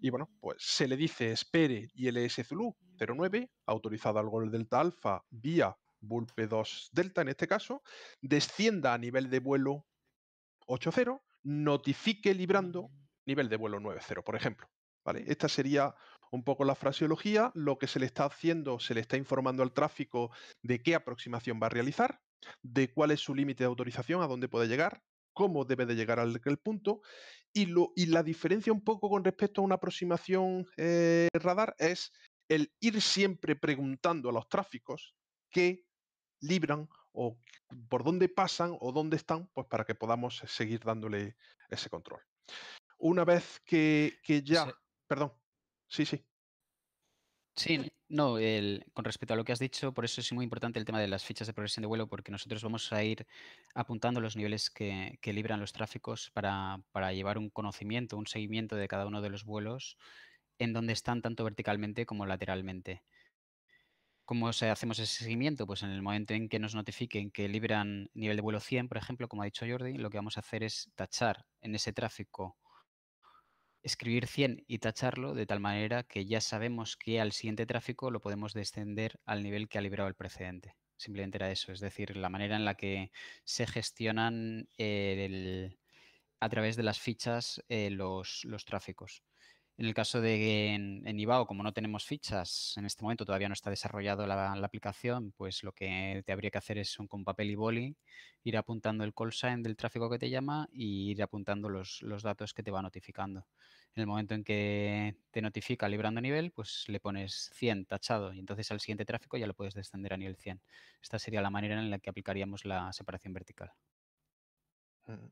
Y bueno, mm. pues se le dice espere ILS e Zulu 09, autorizado al gol Delta Alfa vía vulpe 2 Delta en este caso, descienda a nivel de vuelo 80, notifique librando mm. nivel de vuelo 90, por ejemplo. ¿Vale? Mm. Esta sería un poco la fraseología, lo que se le está haciendo, se le está informando al tráfico de qué aproximación va a realizar, de cuál es su límite de autorización, a dónde puede llegar, cómo debe de llegar al punto. Y, lo, y la diferencia un poco con respecto a una aproximación eh, radar es el ir siempre preguntando a los tráficos qué libran o por dónde pasan o dónde están, pues para que podamos eh, seguir dándole ese control. Una vez que, ya... Perdón. Sí, sí. Sí, no, con respecto a lo que has dicho, por eso es muy importante el tema de las fichas de progresión de vuelo, porque nosotros vamos a ir apuntando los niveles que, libran los tráficos para, llevar un conocimiento, un seguimiento de cada uno de los vuelos, en donde están tanto verticalmente como lateralmente. ¿Cómo hacemos ese seguimiento? Pues en el momento en que nos notifiquen que libran nivel de vuelo 100, por ejemplo, como ha dicho Jordi, lo que vamos a hacer es tachar en ese tráfico escribir 100 y tacharlo de tal manera que ya sabemos que al siguiente tráfico lo podemos descender al nivel que ha liberado el precedente. Simplemente era eso, es decir, la manera en la que se gestionan eh, a través de las fichas eh, los, tráficos. En el caso de en, en, IBAO, como no tenemos fichas, en este momento todavía no está desarrollado la, aplicación, pues lo que te habría que hacer es con papel y boli ir apuntando el call sign del tráfico que te llama y ir apuntando los, los datos que te va notificando en el momento en que te notifica librando nivel, pues le pones 100 tachado y entonces al siguiente tráfico ya lo puedes descender a nivel 100. Esta sería la manera en la que aplicaríamos la separación vertical. Mm.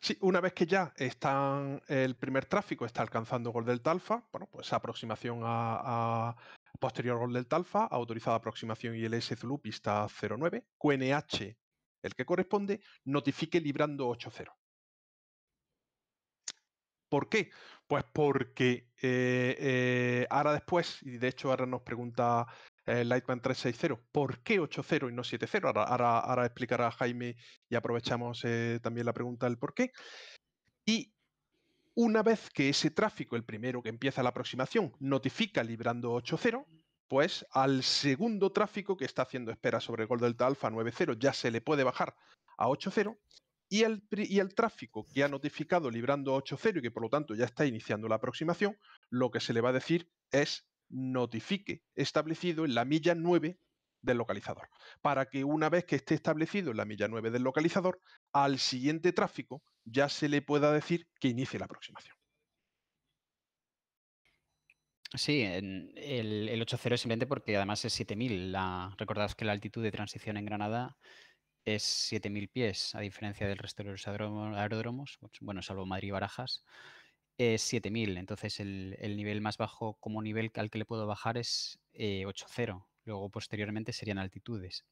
Sí, una vez que ya está el primer tráfico está alcanzando gol del Talfa, bueno, pues aproximación a, posterior gol del Talfa, autorizada aproximación y ILS Zulu pista 09, QNH, el que corresponde, notifique librando 80 ¿Por qué? Pues porque eh, eh, ahora después, y de hecho ahora nos pregunta eh, Lightman 360, ¿por qué 8.0 y no 7.0? Ahora, ahora, ahora, explicará Jaime y aprovechamos también la pregunta del por qué. Y una vez que ese tráfico, el primero que empieza la aproximación, notifica librando 8.0, pues al segundo tráfico que está haciendo espera sobre el gol delta alfa 9.0 ya se le puede bajar a 8.0 y el, tráfico que ha notificado librando 8.0 y que por lo tanto ya está iniciando la aproximación, lo que se le va a decir es notifique establecido en la milla 9 del localizador, para que una vez que esté establecido en la milla 9 del localizador, al siguiente tráfico ya se le pueda decir que inicie la aproximación. Sí, el, 8.0 es simplemente porque además es 7.000. La, recordad que la altitud de transición en Granada es 7.000 pies, a diferencia del resto de los aeródromos, pues, bueno, salvo Madrid y Barajas, es 7.000. Entonces, el, nivel más bajo como nivel al que le puedo bajar es 8.0. Eh, Luego, posteriormente, serían altitudes.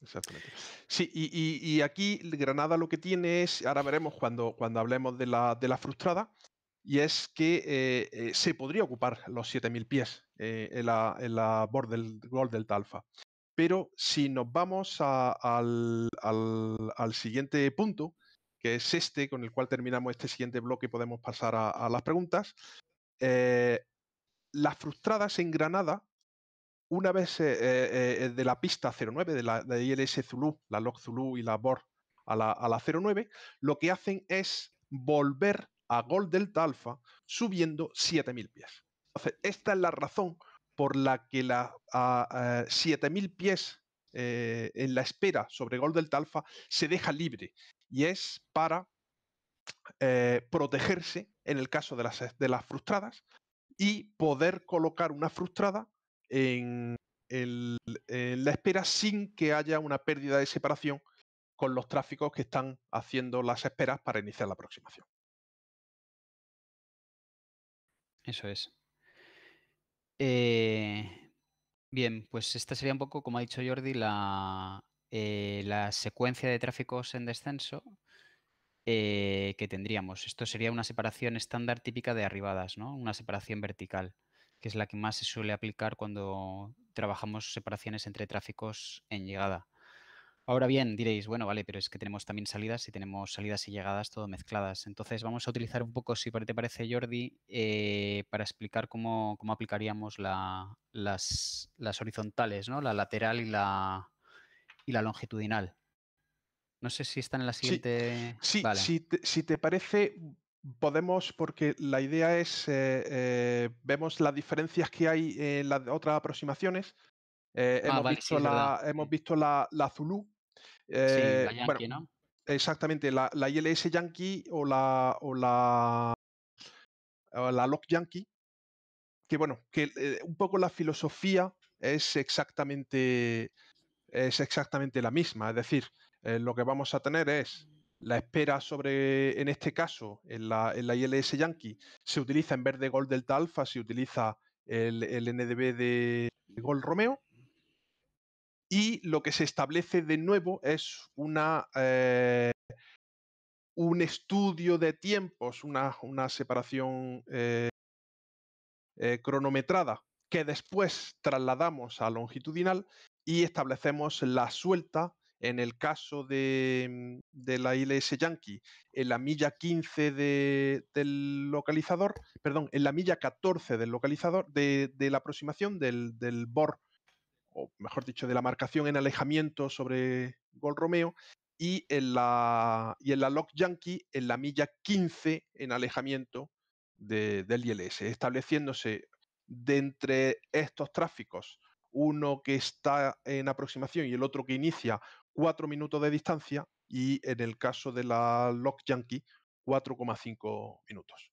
Exactamente. Sí, y, aquí Granada lo que tiene es, ahora veremos cuando, cuando hablemos de la, frustrada, y es que eh, eh, se podría ocupar los 7.000 pies en, la, en, del Gol del pero si nos vamos al, siguiente punto, que es este, con el cual terminamos este siguiente bloque y podemos pasar a, las preguntas, eh, las frustradas en Granada, una vez eh, eh, de la pista 09, de la de ILS Zulu, la Lock Zulu y la BOR a la, 09, lo que hacen es volver a Gol Delta Alfa subiendo 7.000 pies. Entonces, esta es la razón por la que la a, ah, 7.000 ah, pies eh, en la espera sobre gol del Talfa se deja libre y es para eh, protegerse en el caso de las, de las frustradas y poder colocar una frustrada en la espera sin que haya una pérdida de separación con los tráficos que están haciendo las esperas para iniciar la aproximación. Eso es. Eh, bien, pues esta sería un poco, como ha dicho Jordi, la, eh, secuencia de tráficos en descenso eh, que tendríamos. Esto sería una separación estándar típica de arribadas, ¿no? Una separación vertical, que es la que más se suele aplicar cuando trabajamos separaciones entre tráficos en llegada. Ahora bien, diréis, bueno, vale, pero es que tenemos también salidas y tenemos salidas y llegadas todo mezcladas. Entonces vamos a utilizar un poco, si te parece, Jordi, eh, para explicar cómo, aplicaríamos las, horizontales, ¿no? La lateral y la, y la longitudinal. No sé si están en la siguiente. Sí, si, te, parece, podemos, porque la idea es, eh, eh, vemos las diferencias que hay en las otras aproximaciones. Ah, hemos, visto la, hemos, la, Zulu, eh, exactamente, la, la, ILS Yankee o la, o la, la Lock Yankee, que bueno, que eh, un poco la filosofía es exactamente, es exactamente la misma. Es decir, eh, lo que vamos a tener es la espera sobre, en este caso, en la, en la ILS Yankee, se utiliza en vez de Gold Delta Alpha, se utiliza el, el NDB de gol Romeo y lo que se establece de nuevo es una, eh, un estudio de tiempos, una, separación eh, eh, cronometrada que después trasladamos a longitudinal y establecemos la suelta en el caso de, la ILS Yankee, en la milla 15 del localizador, perdón, en la milla 14 del localizador, de, la aproximación del, del BOR o mejor dicho, de la marcación en alejamiento sobre Gol Romeo y en la, y en Lock Yankee en la milla 15 en alejamiento del ILS, estableciéndose de entre estos tráficos uno que está en aproximación y el otro que inicia cuatro minutos de distancia y en el caso de la Lock Yankee 4,5 minutos.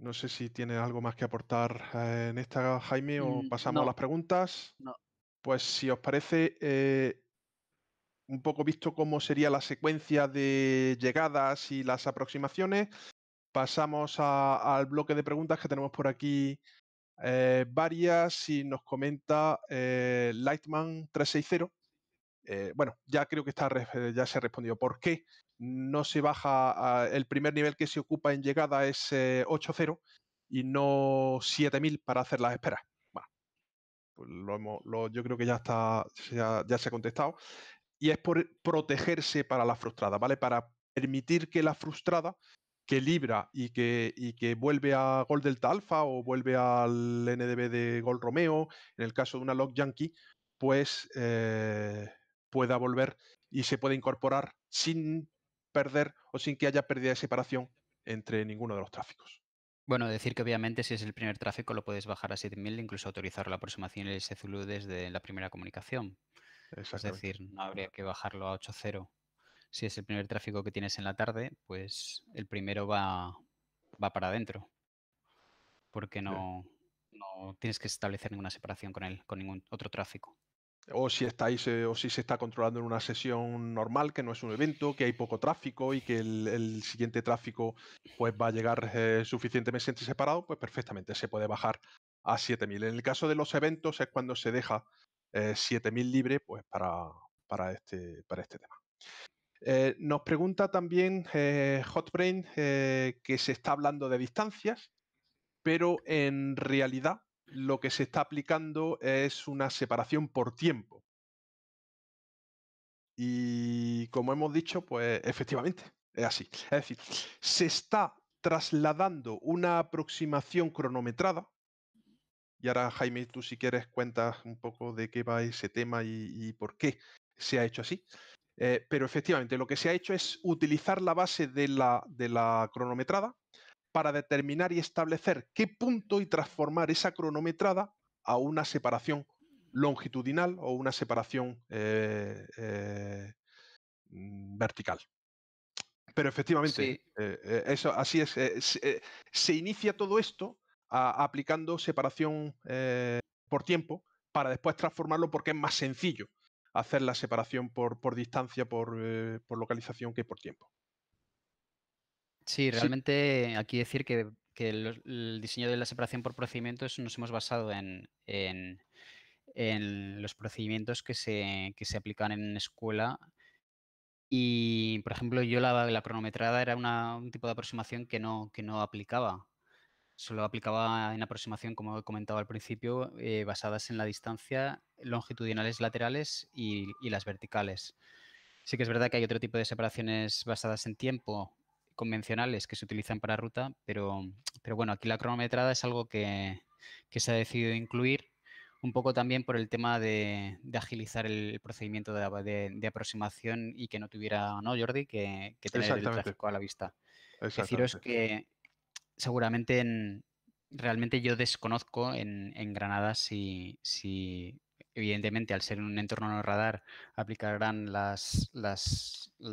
No sé si tiene algo más que aportar eh, en esta, Jaime, o mm, pasamos a las preguntas. Pues si os parece, eh, un poco visto cómo sería la secuencia de llegadas y las aproximaciones, pasamos al bloque de preguntas que tenemos por aquí eh, varias y nos comenta Lightman360. bueno, ya creo que ya se ha respondido. ¿Por qué no se baja, el primer nivel que se ocupa en llegada es 8-0 eh, y no 7.000 para hacer las esperas. Pues lo yo creo que ya, está, ya, se ha contestado. Y es por protegerse para la frustrada, ¿vale? Para permitir que la frustrada que libra y que, que vuelve a gol Delta alfa o vuelve al NDB de gol Romeo, en el caso de una Log Yankee, pues eh, pueda volver y se puede incorporar sin perder o sin que haya pérdida de separación entre ninguno de los tráficos. Bueno, decir que obviamente si es el primer tráfico lo puedes bajar a 7000, incluso autorizar la aproximación el Zulu desde la primera comunicación. Es decir, no habría que bajarlo a 8.0. Si es el primer tráfico que tienes en la tarde, pues el primero va, va para adentro. Porque no, no tienes que establecer ninguna separación con él, con ningún otro tráfico o si estáis o si se está controlando en una sesión normal que no es un evento que hay poco tráfico y que el, siguiente tráfico pues va a llegar eh, suficientemente separado pues perfectamente se puede bajar a 7000 en el caso de los eventos es cuando se deja 7000 eh, libre pues para, para, este, este tema eh, nos pregunta también Hotbrain que se está hablando de distancias pero en realidad lo que se está aplicando es una separación por tiempo. Y como hemos dicho, pues efectivamente es así. Es decir, se está trasladando una aproximación cronometrada. Y ahora, Jaime, tú si quieres cuentas un poco de qué va ese tema y, por qué se ha hecho así. Eh, pero efectivamente, lo que se ha hecho es utilizar la base de la, de la cronometrada para determinar y establecer qué punto y transformar esa cronometrada a una separación longitudinal o una separación eh, eh, mm, vertical. Pero efectivamente, eh, eso así es. Se, inicia todo esto aplicando separación por tiempo para después transformarlo porque es más sencillo hacer la separación por, distancia, por localización que por tiempo. Sí, realmente aquí decir que, el, diseño de la separación por procedimientos nos hemos basado en, los procedimientos que se, aplican en escuela y, por ejemplo, yo la, cronometrada era un tipo de aproximación que no, aplicaba. Solo aplicaba en aproximación, como he comentado al principio, eh, basadas en la distancia, longitudinales laterales y, y, las verticales. Sí que es verdad que hay otro tipo de separaciones basadas en tiempo, convencionales que se utilizan para ruta, pero, pero bueno, aquí la cronometrada es algo que, que se ha decidido incluir un poco también por el tema de, agilizar el procedimiento de, aproximación y que no tuviera, ¿no, Jordi? Que, que tener el tráfico a la vista. Deciros que seguramente en, realmente yo desconozco en, en Granada si, si Evidentemente, al ser un entorno no radar, aplicarán las,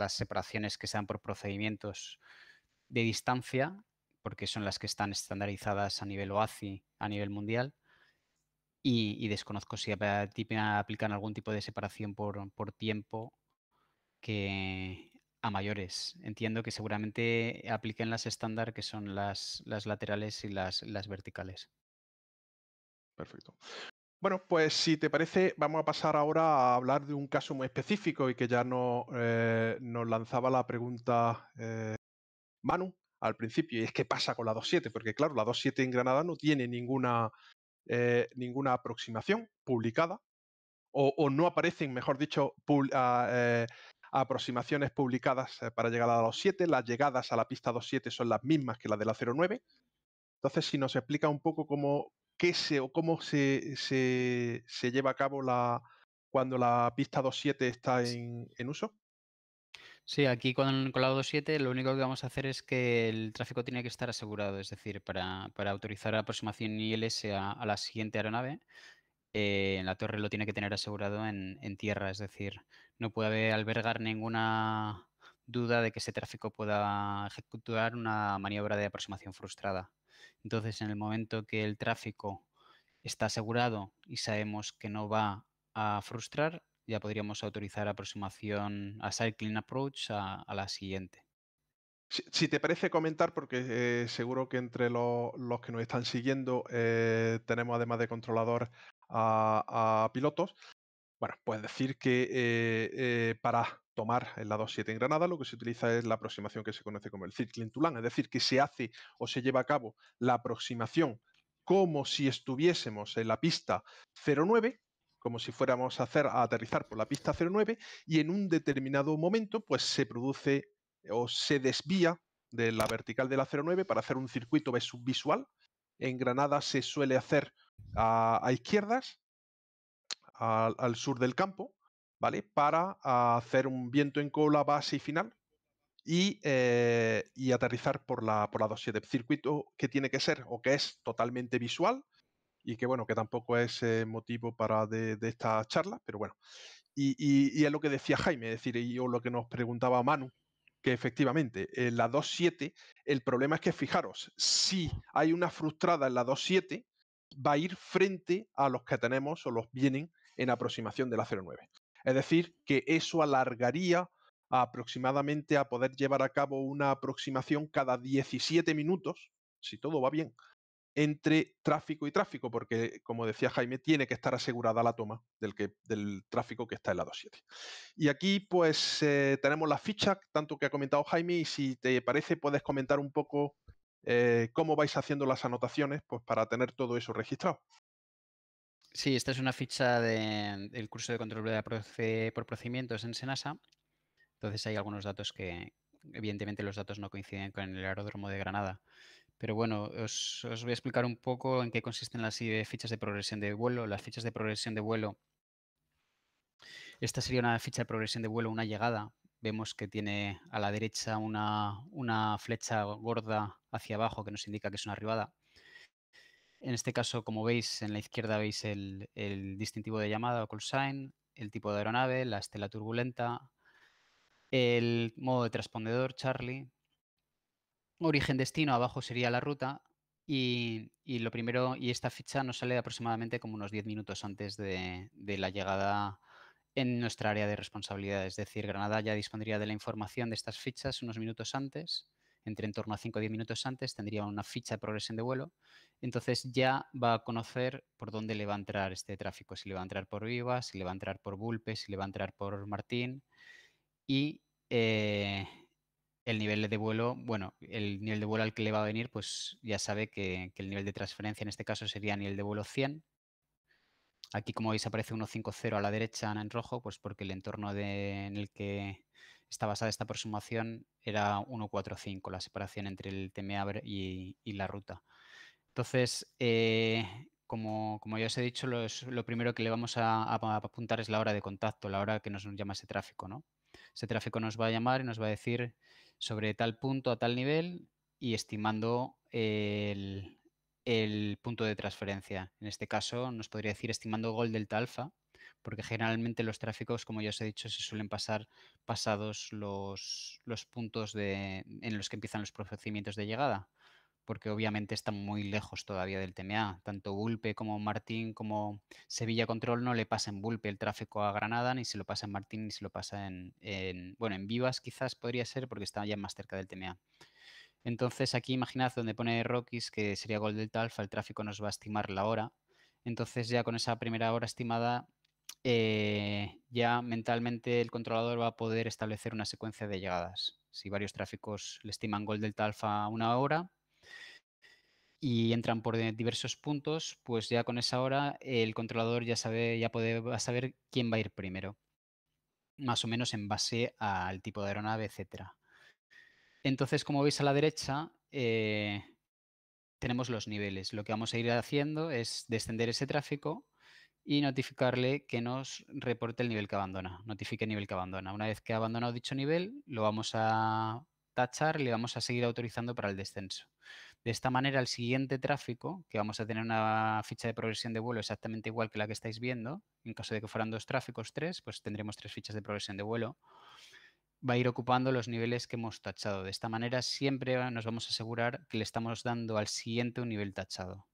separaciones que sean por procedimientos de distancia, porque son las que están estandarizadas a nivel OACI, a nivel mundial. Y, desconozco si aplican algún tipo de separación por, tiempo que a mayores. Entiendo que seguramente apliquen las estándar, que son las, laterales y las verticales. Perfecto. Bueno, pues si te parece, vamos a pasar ahora a hablar de un caso muy específico y que ya no, eh, nos lanzaba la pregunta eh, Manu al principio, y es qué pasa con la 2.7, porque claro, la 2.7 en Granada no tiene ninguna, eh, ninguna aproximación publicada, o, no aparecen, mejor dicho, ah, aproximaciones publicadas para llegar a la 2.7, las llegadas a la pista 2.7 son las mismas que las de la 09. Entonces, si nos explica un poco cómo, qué se o cómo se, lleva a cabo la, cuando la pista 2.7 está en, uso? Sí, aquí con, la 2.7 lo único que vamos a hacer es que el tráfico tiene que estar asegurado, es decir, para, autorizar la aproximación ILS a, a la siguiente aeronave, eh, la torre lo tiene que tener asegurado en, en tierra, es decir, no puede albergar ninguna duda de que ese tráfico pueda ejecutar una maniobra de aproximación frustrada. Entonces, en el momento que el tráfico está asegurado y sabemos que no va a frustrar, ya podríamos autorizar aproximación a Cycling Approach a, la siguiente. Si, te parece comentar, porque eh, seguro que entre los que nos están siguiendo eh, tenemos además de controlador a, pilotos, bueno, pues decir que eh, para tomar el lado 7 en Granada, lo que se utiliza es la aproximación que se conoce como el circling Tulán, es decir, que se hace o se lleva a cabo la aproximación como si estuviésemos en la pista 09, como si fuéramos a hacer aterrizar por la pista 09 y en un determinado momento pues se produce o se desvía de la vertical de la 09 para hacer un circuito visual. En Granada se suele hacer a, izquierdas, al sur del campo, ¿vale? Para ah, hacer un viento en cola base y final y, eh, aterrizar por la, por la 2.7. Circuito que tiene que ser o que es totalmente visual y que, bueno, que tampoco es eh, motivo para de, esta charla, pero bueno. Y, es lo que decía Jaime, es decir, yo lo que nos preguntaba Manu, que efectivamente en la 2.7 el problema es que fijaros, si hay una frustrada en la 2.7 va a ir frente a los que tenemos o los vienen en aproximación de la 0.9. Es decir, que eso alargaría aproximadamente a poder llevar a cabo una aproximación cada 17 minutos, si todo va bien, entre tráfico y tráfico, porque, como decía Jaime, tiene que estar asegurada la toma del, tráfico que está en la 27. Y aquí, pues, eh, tenemos la ficha, tanto que ha comentado Jaime, y si te parece, puedes comentar un poco eh, cómo vais haciendo las anotaciones, pues, para tener todo eso registrado. Sí, esta es una ficha del curso de control de por procedimientos en Senasa. Entonces hay algunos datos que, evidentemente, los datos no coinciden con el aeródromo de Granada. Pero bueno, os, voy a explicar un poco en qué consisten las fichas de progresión de vuelo. Las fichas de progresión de vuelo. Esta sería una ficha de progresión de vuelo, una llegada. Vemos que tiene a la derecha una, una flecha gorda hacia abajo que nos indica que es una arribada en este caso, como veis, en la izquierda veis el, distintivo de llamada o call sign, el tipo de aeronave, la estela turbulenta, el modo de transpondedor Charlie, origen-destino, abajo sería la ruta y, lo primero, y esta ficha nos sale aproximadamente como unos 10 minutos antes de, de la llegada en nuestra área de responsabilidad, es decir, Granada ya dispondría de la información de estas fichas unos minutos antes entre en torno a 5 o 10 minutos antes, tendría una ficha de progresión de vuelo. Entonces ya va a conocer por dónde le va a entrar este tráfico, si le va a entrar por Viva, si le va a entrar por Bulpe, si le va a entrar por Martín. Y eh, el nivel de vuelo, bueno, el nivel de vuelo al que le va a venir, pues ya sabe que, el nivel de transferencia en este caso sería nivel de vuelo 100. Aquí, como veis, aparece 150 a la derecha en rojo, pues porque el entorno de, en el que está basada esta aproximación, era 1.4.5, la separación entre el TMA y, la ruta. Entonces, eh, como, ya os he dicho, lo primero que le vamos a, apuntar es la hora de contacto, la hora que nos llama ese tráfico, ¿no? Ese tráfico nos va a llamar y nos va a decir sobre tal punto a tal nivel y estimando el, el punto de transferencia. En este caso nos podría decir estimando gol delta alfa, porque generalmente los tráficos, como ya os he dicho, se suelen pasar pasados los, puntos en los que empiezan los procedimientos de llegada, porque obviamente están muy lejos todavía del TMA. Tanto Bulpe como Martín como Sevilla Control no le pasan en Bulpe el tráfico a Granada, ni se lo pasa en Martín, ni se lo pasa en, bueno, en Vivas quizás podría ser, porque está ya más cerca del TMA. Entonces aquí imaginad donde pone Rockies, que sería Gold Delta Alpha, el tráfico nos va a estimar la hora. Entonces ya con esa primera hora estimada eh, ya mentalmente el controlador va a poder establecer una secuencia de llegadas. Si varios tráficos le estiman gol delta alfa a una hora y entran por diversos puntos, pues ya con esa hora el controlador ya sabe, ya puede, va a saber quién va a ir primero, más o menos en base al tipo de aeronave, etc. Entonces, como veis a la derecha, eh, tenemos los niveles. Lo que vamos a ir haciendo es descender ese tráfico y notificarle que nos reporte el nivel que abandona, notifique el nivel que abandona. Una vez que ha abandonado dicho nivel, lo vamos a tachar, le vamos a seguir autorizando para el descenso. De esta manera, el siguiente tráfico, que vamos a tener una ficha de progresión de vuelo exactamente igual que la que estáis viendo, en caso de que fueran dos tráficos, tres, pues tendremos tres fichas de progresión de vuelo, va a ir ocupando los niveles que hemos tachado. De esta manera, siempre nos vamos a asegurar que le estamos dando al siguiente un nivel tachado.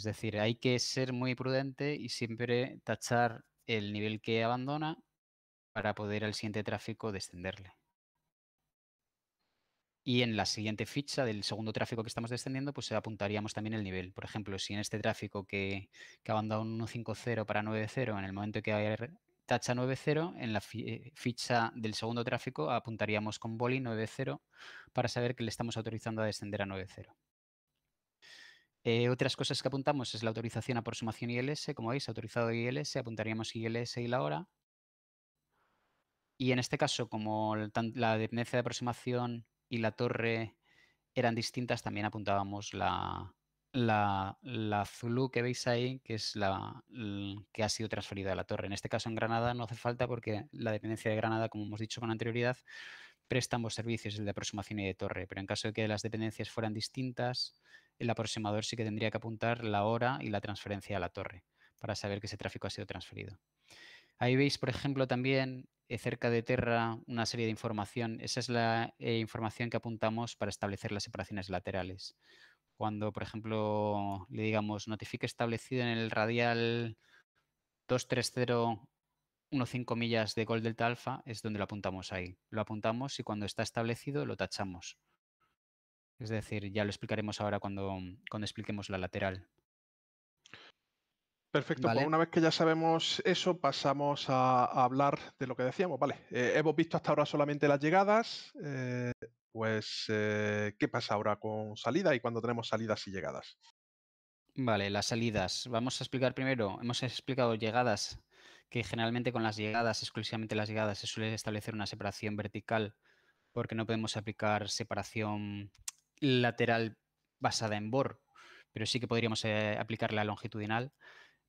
Es decir, hay que ser muy prudente y siempre tachar el nivel que abandona para poder al siguiente tráfico descenderle. Y en la siguiente ficha del segundo tráfico que estamos descendiendo, pues apuntaríamos también el nivel. Por ejemplo, si en este tráfico que, abandona un 1.5.0 para 9.0, en el momento que tacha 9.0, en la eh, ficha del segundo tráfico apuntaríamos con boli 9.0 para saber que le estamos autorizando a descender a 9.0. Eh, otras cosas que apuntamos es la autorización a aproximación ILS. Como veis, autorizado ILS, apuntaríamos ILS y la hora. Y en este caso, como la dependencia de aproximación y la torre eran distintas, también apuntábamos la, la, la Zulu que veis ahí, que es la, que ha sido transferida a la torre. En este caso en Granada no hace falta porque la dependencia de Granada, como hemos dicho con anterioridad, presta ambos servicios, el de aproximación y de torre. Pero en caso de que las dependencias fueran distintas, el aproximador sí que tendría que apuntar la hora y la transferencia a la torre para saber que ese tráfico ha sido transferido. Ahí veis, por ejemplo, también eh, cerca de Terra una serie de información. Esa es la eh, información que apuntamos para establecer las separaciones laterales. Cuando, por ejemplo, le digamos notifique establecido en el radial 23015 millas de gol Delta Alpha, es donde lo apuntamos ahí. Lo apuntamos y cuando está establecido lo tachamos. Es decir, ya lo explicaremos ahora cuando, cuando expliquemos la lateral. Perfecto, pues una vez que ya sabemos eso, pasamos a, hablar de lo que decíamos. Vale, eh, hemos visto hasta ahora solamente las llegadas. Eh, pues, eh, ¿qué pasa ahora con salida y cuando tenemos salidas y llegadas? Vale, las salidas. Vamos a explicar primero, hemos explicado llegadas, que generalmente con las llegadas, exclusivamente las llegadas, se suele establecer una separación vertical porque no podemos aplicar separación lateral basada en bor, pero sí que podríamos eh, aplicar aplicarla longitudinal.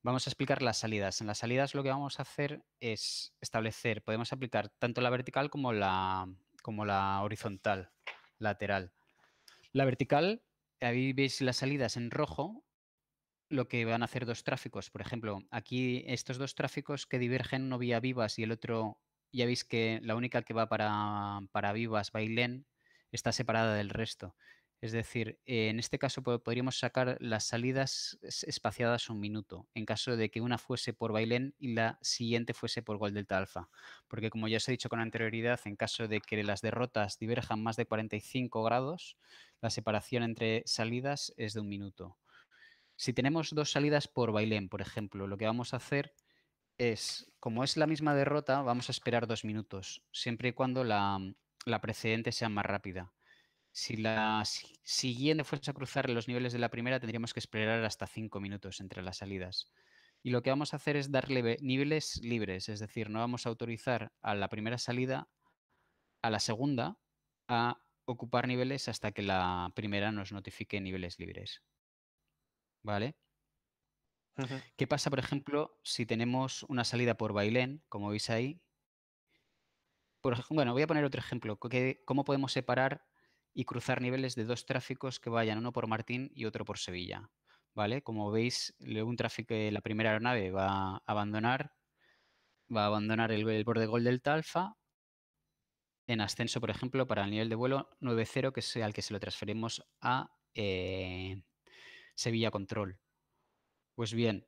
Vamos a explicar las salidas. En las salidas lo que vamos a hacer es establecer, podemos aplicar tanto la vertical como la, como la horizontal, lateral. La vertical, ahí veis las salidas en rojo, lo que van a hacer dos tráficos. Por ejemplo, aquí estos dos tráficos que divergen uno vía vivas y el otro, ya veis que la única que va para, para vivas, Bailén, está separada del resto. Es decir, eh, en este caso podríamos sacar las salidas espaciadas un minuto, en caso de que una fuese por Bailén y la siguiente fuese por Gol Delta Alfa. Porque como ya os he dicho con anterioridad, en caso de que las derrotas diverjan más de 45 grados, la separación entre salidas es de un minuto. Si tenemos dos salidas por Bailén, por ejemplo, lo que vamos a hacer es, como es la misma derrota, vamos a esperar dos minutos, siempre y cuando la, la precedente sea más rápida. Si la siguiente fuerza a cruzar los niveles de la primera, tendríamos que esperar hasta 5 minutos entre las salidas. Y lo que vamos a hacer es darle niveles libres, es decir, no vamos a autorizar a la primera salida, a la segunda, a ocupar niveles hasta que la primera nos notifique niveles libres. ¿Vale? ¿Qué pasa, por ejemplo, si tenemos una salida por Bailén, como veis ahí? bueno, voy a poner otro ejemplo. ¿Cómo podemos separar y cruzar niveles de dos tráficos que vayan uno por Martín y otro por Sevilla. ¿Vale? Como veis, un tráfico, la primera aeronave va a abandonar, va a abandonar el, borde gol Delta Alfa en ascenso, por ejemplo, para el nivel de vuelo 9.0, que es al que se lo transferimos a eh, Sevilla Control. Pues bien,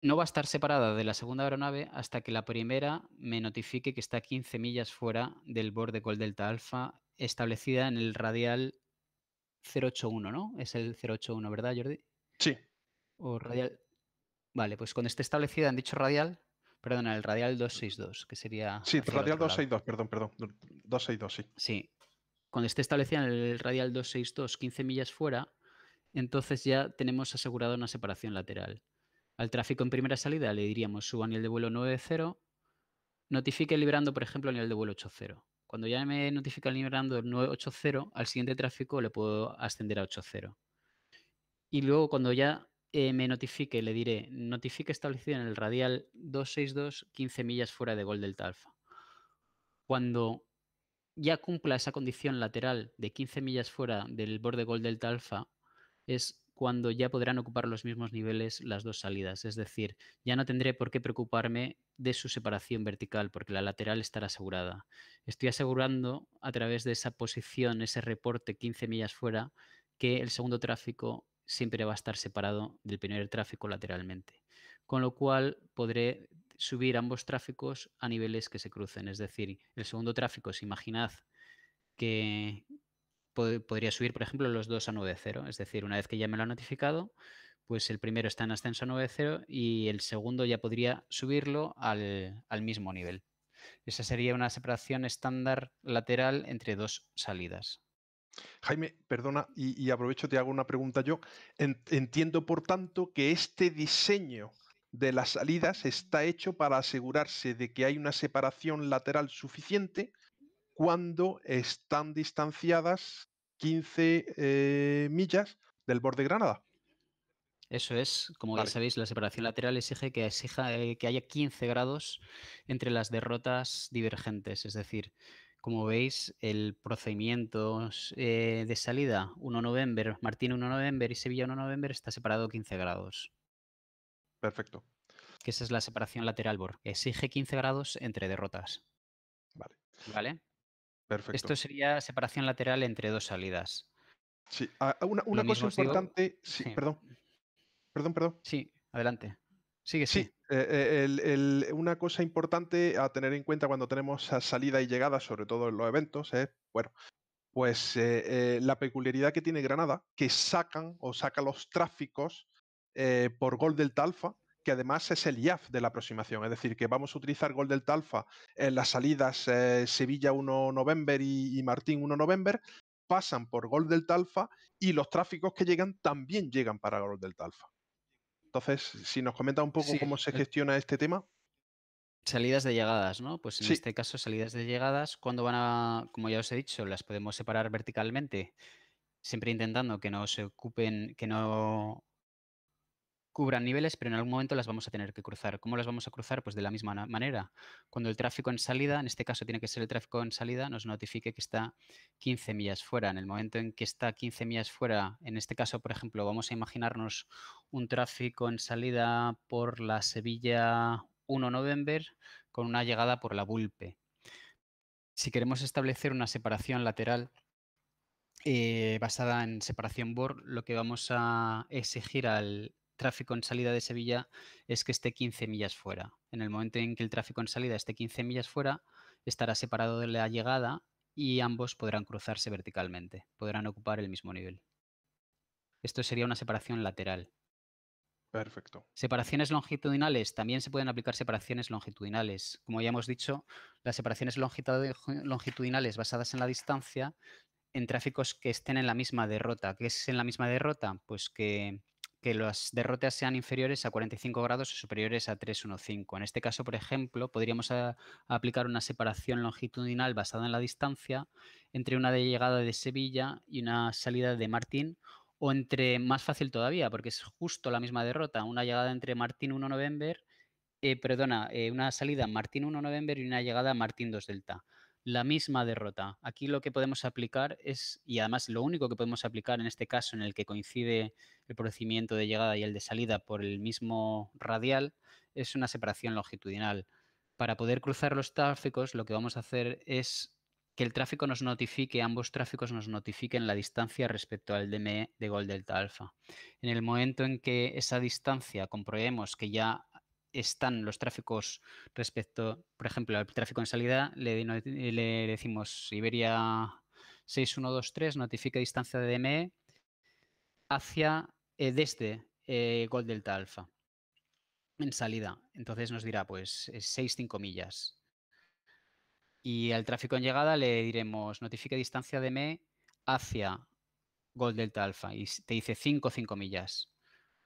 no va a estar separada de la segunda aeronave hasta que la primera me notifique que está 15 millas fuera del borde gol delta alfa establecida en el radial 081, ¿no? Es el 081, ¿verdad, Jordi? Sí. O radial. Vale, pues cuando esté establecida en dicho radial, perdón, en el radial 262, que sería. Sí, radial 262, perdón, perdón. 262, sí. Sí. Cuando esté establecida en el radial 262, 15 millas fuera, entonces ya tenemos asegurada una separación lateral. Al tráfico en primera salida le diríamos suba a nivel de vuelo 90, notifique liberando, por ejemplo, a nivel de vuelo 80. Cuando ya me notifica el nivel random 980, al siguiente tráfico le puedo ascender a 80. Y luego cuando ya eh, me notifique, le diré, notifique establecido en el radial 262 15 millas fuera de gol delta alfa. Cuando ya cumpla esa condición lateral de 15 millas fuera del borde gol delta alfa, es cuando ya podrán ocupar los mismos niveles las dos salidas. Es decir, ya no tendré por qué preocuparme de su separación vertical porque la lateral estará asegurada. Estoy asegurando a través de esa posición, ese reporte 15 millas fuera, que el segundo tráfico siempre va a estar separado del primer tráfico lateralmente. Con lo cual podré subir ambos tráficos a niveles que se crucen. Es decir, el segundo tráfico, si imaginad que podría subir, por ejemplo, los dos a 9.0. Es decir, una vez que ya me lo ha notificado, pues el primero está en ascenso a 9.0 y el segundo ya podría subirlo al, al mismo nivel. Esa sería una separación estándar lateral entre dos salidas. Jaime, perdona y, y, aprovecho, te hago una pregunta yo. entiendo, por tanto, que este diseño de las salidas está hecho para asegurarse de que hay una separación lateral suficiente cuando están distanciadas 15 eh, millas del borde de Granada. Eso es, como ya sabéis, la separación lateral exige que, eh, haya 15 grados entre las derrotas divergentes. Es decir, como veis, el procedimiento eh, de salida 1 noviembre, Martín 1 noviembre y Sevilla 1 noviembre está separado 15 grados. Perfecto. Que esa es la separación lateral, Bor. Exige 15 grados entre derrotas. Vale. ¿Vale? Esto sería separación lateral entre dos salidas. Sí, ah, ah, una, cosa importante. Sí, perdón. Perdón, perdón. Sí, adelante. Sigue, sí. sí. Eh, eh, una cosa importante a tener en cuenta cuando tenemos salida y llegada, sobre todo en los eventos, es, bueno, pues eh, la peculiaridad que tiene Granada, que sacan o saca los tráficos por gol del Talfa además es el IAF de la aproximación, es decir, que vamos a utilizar Gol del Talfa en las salidas eh, Sevilla 1 November y, Martín 1 November, pasan por Gol del Talfa y los tráficos que llegan también llegan para Gol del Talfa. Entonces, si nos comenta un poco cómo se eh. gestiona este tema. Salidas de llegadas, ¿no? Pues en este caso, salidas de llegadas, cuando van a, como ya os he dicho, las podemos separar verticalmente, siempre intentando que no se ocupen, que no cubran niveles, pero en algún momento las vamos a tener que cruzar. ¿Cómo las vamos a cruzar? Pues de la misma manera. Cuando el tráfico en salida, en este caso tiene que ser el tráfico en salida, nos notifique que está 15 millas fuera. En el momento en que está 15 millas fuera, en este caso, por ejemplo, vamos a imaginarnos un tráfico en salida por la Sevilla 1 November con una llegada por la Vulpe. Si queremos establecer una separación lateral eh, basada en separación BOR, lo que vamos a exigir al tráfico en salida de Sevilla es que esté 15 millas fuera. En el momento en que el tráfico en salida esté 15 millas fuera, estará separado de la llegada y ambos podrán cruzarse verticalmente, podrán ocupar el mismo nivel. Esto sería una separación lateral. Perfecto. Separaciones longitudinales. También se pueden aplicar separaciones longitudinales. Como ya hemos dicho, las separaciones longitudinales basadas en la distancia en tráficos que estén en la misma derrota. ¿Qué es en la misma derrota? Pues que que las derrotas sean inferiores a 45 grados o superiores a 3,15. En este caso, por ejemplo, podríamos aplicar una separación longitudinal basada en la distancia entre una de llegada de Sevilla y una salida de Martín, o entre, más fácil todavía, porque es justo la misma derrota, una llegada entre Martín 1 November, eh, perdona, eh, una salida Martín 1 November y una llegada Martín 2 Delta la misma derrota. Aquí lo que podemos aplicar es, y además lo único que podemos aplicar en este caso en el que coincide el procedimiento de llegada y el de salida por el mismo radial, es una separación longitudinal. Para poder cruzar los tráficos, lo que vamos a hacer es que el tráfico nos notifique, ambos tráficos nos notifiquen la distancia respecto al DME de Gol Delta Alpha. En el momento en que esa distancia comprobemos que ya están los tráficos respecto, por ejemplo, al tráfico en salida, le, decimos Iberia 6123 notifica distancia de DME hacia, eh, desde eh, Gold Delta Alpha en salida. Entonces nos dirá pues 6-5 eh, millas. Y al tráfico en llegada le diremos notifica distancia de ME hacia Gold Delta Alpha y te dice 5-5 millas.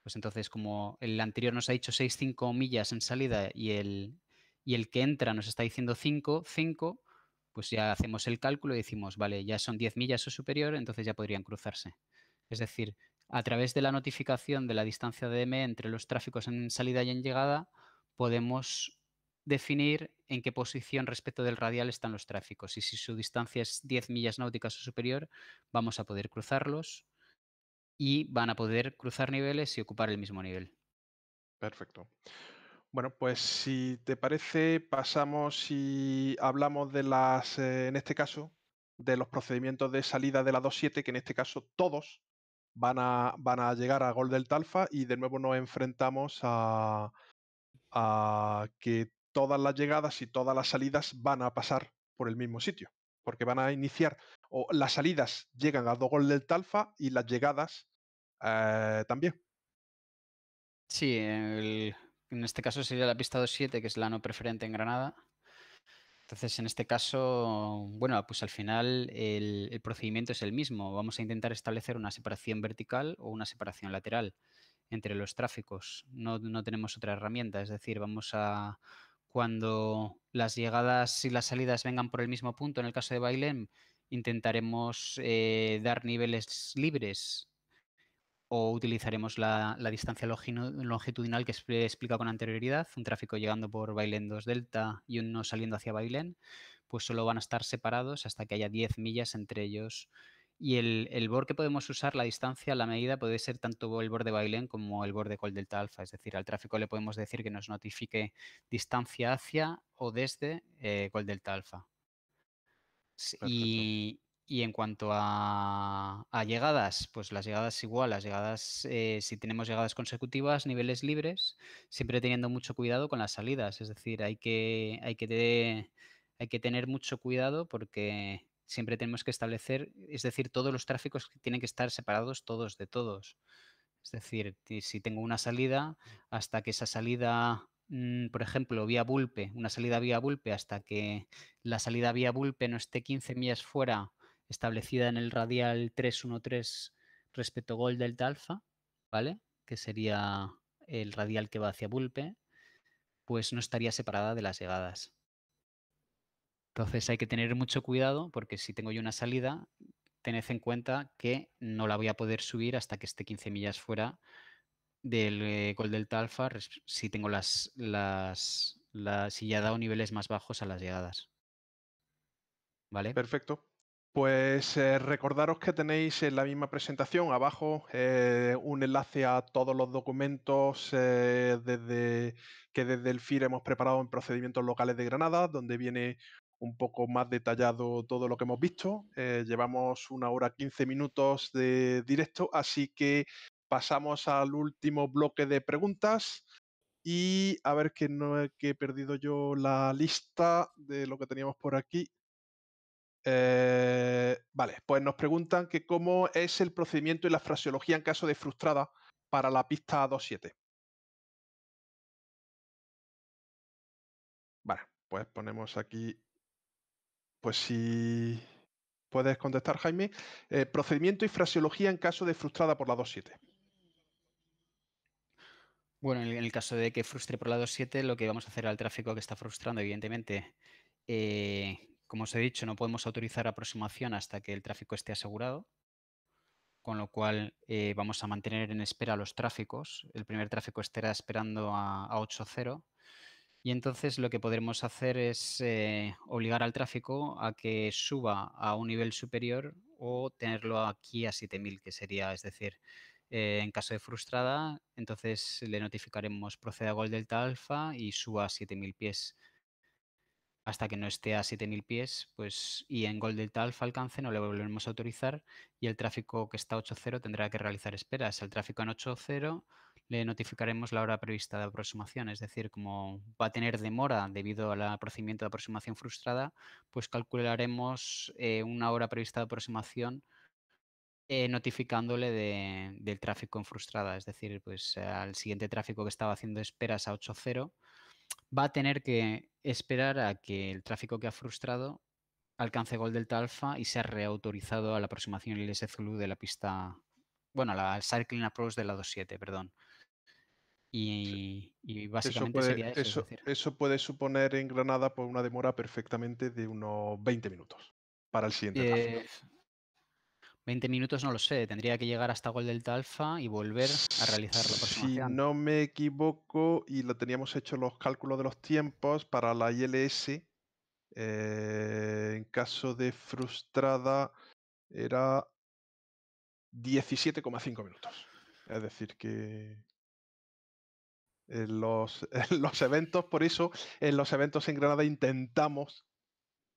Pues entonces, como el anterior nos ha dicho 6-5 millas en salida y el, que entra nos está diciendo 5, 5, pues ya hacemos el cálculo y decimos, vale, ya son 10 millas o superior, entonces ya podrían cruzarse. Es decir, a través de la notificación de la distancia de M entre los tráficos en salida y en llegada, podemos definir en qué posición respecto del radial están los tráficos. Y si su distancia es 10 millas náuticas o superior, vamos a poder cruzarlos y van a poder cruzar niveles y ocupar el mismo nivel. Perfecto. Bueno, pues si te parece, pasamos y hablamos de las, eh, en este caso, de los procedimientos de salida de la 2.7, que en este caso todos van a, van a llegar a gol del Talfa y de nuevo nos enfrentamos a que todas las llegadas y todas las salidas van a pasar por el mismo sitio porque van a iniciar, o las salidas llegan a gol del Talfa y las llegadas eh, también. Sí, en este caso sería la pista 2-7, que es la no preferente en Granada. Entonces, en este caso, bueno, pues al final el, procedimiento es el mismo. Vamos a intentar establecer una separación vertical o una separación lateral entre los tráficos. no tenemos otra herramienta, es decir, vamos a, cuando las llegadas y las salidas vengan por el mismo punto, en el caso de Bailén, intentaremos eh, dar niveles libres o utilizaremos la, distancia longitudinal que he explicado con anterioridad, un tráfico llegando por Bailén 2 Delta y uno saliendo hacia Bailén, pues solo van a estar separados hasta que haya 10 millas entre ellos y el, el que podemos usar, la distancia, la medida, puede ser tanto el de Bailén como el de col delta alfa. Es decir, al tráfico le podemos decir que nos notifique distancia hacia o desde eh, col delta alfa. Y, en cuanto a, llegadas, pues las llegadas igual, las llegadas, eh, si tenemos llegadas consecutivas, niveles libres, siempre teniendo mucho cuidado con las salidas. Es decir, hay que, hay que, hay que tener mucho cuidado porque siempre tenemos que establecer, es decir, todos los tráficos tienen que estar separados todos de todos. Es decir, si tengo una salida, hasta que esa salida, mm, por ejemplo, vía Bulpe, una salida vía Bulpe, hasta que la salida vía Bulpe no esté 15 millas fuera, establecida en el radial 313 respecto Gol Delta Alfa, ¿vale? Que sería el radial que va hacia Bulpe, pues no estaría separada de las llegadas. Entonces hay que tener mucho cuidado porque si tengo yo una salida, tened en cuenta que no la voy a poder subir hasta que esté 15 millas fuera del eh, gol del si tengo las, las, si ya he dado niveles más bajos a las llegadas. ¿Vale? Perfecto. Pues eh, recordaros que tenéis en la misma presentación abajo eh, un enlace a todos los documentos eh, desde, que desde el FIR e hemos preparado en procedimientos locales de Granada, donde viene un poco más detallado todo lo que hemos visto. Eh, llevamos una hora 15 minutos de directo, así que pasamos al último bloque de preguntas. Y a ver que no eh, he perdido yo la lista de lo que teníamos por aquí. Eh, vale, pues nos preguntan que cómo es el procedimiento y la fraseología en caso de frustrada para la pista 2.7. Vale, pues ponemos aquí pues si puedes contestar, Jaime. Eh, procedimiento y fraseología en caso de frustrada por la 2.7. Bueno, en el caso de que frustre por la 2.7, lo que vamos a hacer al tráfico que está frustrando, evidentemente, eh, como os he dicho, no podemos autorizar aproximación hasta que el tráfico esté asegurado, con lo cual eh, vamos a mantener en espera los tráficos. El primer tráfico estará esperando a 8.0 y entonces lo que podremos hacer es eh, obligar al tráfico a que suba a un nivel superior o tenerlo aquí a 7000, que sería, es decir, eh, en caso de frustrada, entonces le notificaremos proceda gol delta alfa y suba a 7000 pies. Hasta que no esté a 7000 pies, pues y en gol delta alfa alcance no le volveremos a autorizar y el tráfico que está a 80 tendrá que realizar esperas. El tráfico en 80 le notificaremos la hora prevista de aproximación. Es decir, como va a tener demora debido al procedimiento de aproximación frustrada, pues calcularemos eh, una hora prevista de aproximación eh, notificándole del tráfico en frustrada. Es decir, pues al siguiente tráfico que estaba haciendo esperas a 8.0, va a tener que esperar a que el tráfico que ha frustrado alcance gol delta alfa y sea reautorizado a la aproximación Zulu de la pista, bueno, al cycling approach de la 2.7, perdón. Y, básicamente eso puede, sería eso. Eso, puede suponer en Granada por pues, una demora perfectamente de unos 20 minutos para el siguiente. 20 minutos no lo sé, tendría que llegar hasta Gol Delta Alfa y volver a realizar la próxima. Si no me equivoco, y lo teníamos hecho los cálculos de los tiempos para la ILS, eh, en caso de frustrada, era 17,5 minutos. Es decir, que en los, *laughs* los eventos, por eso, en los eventos en Granada intentamos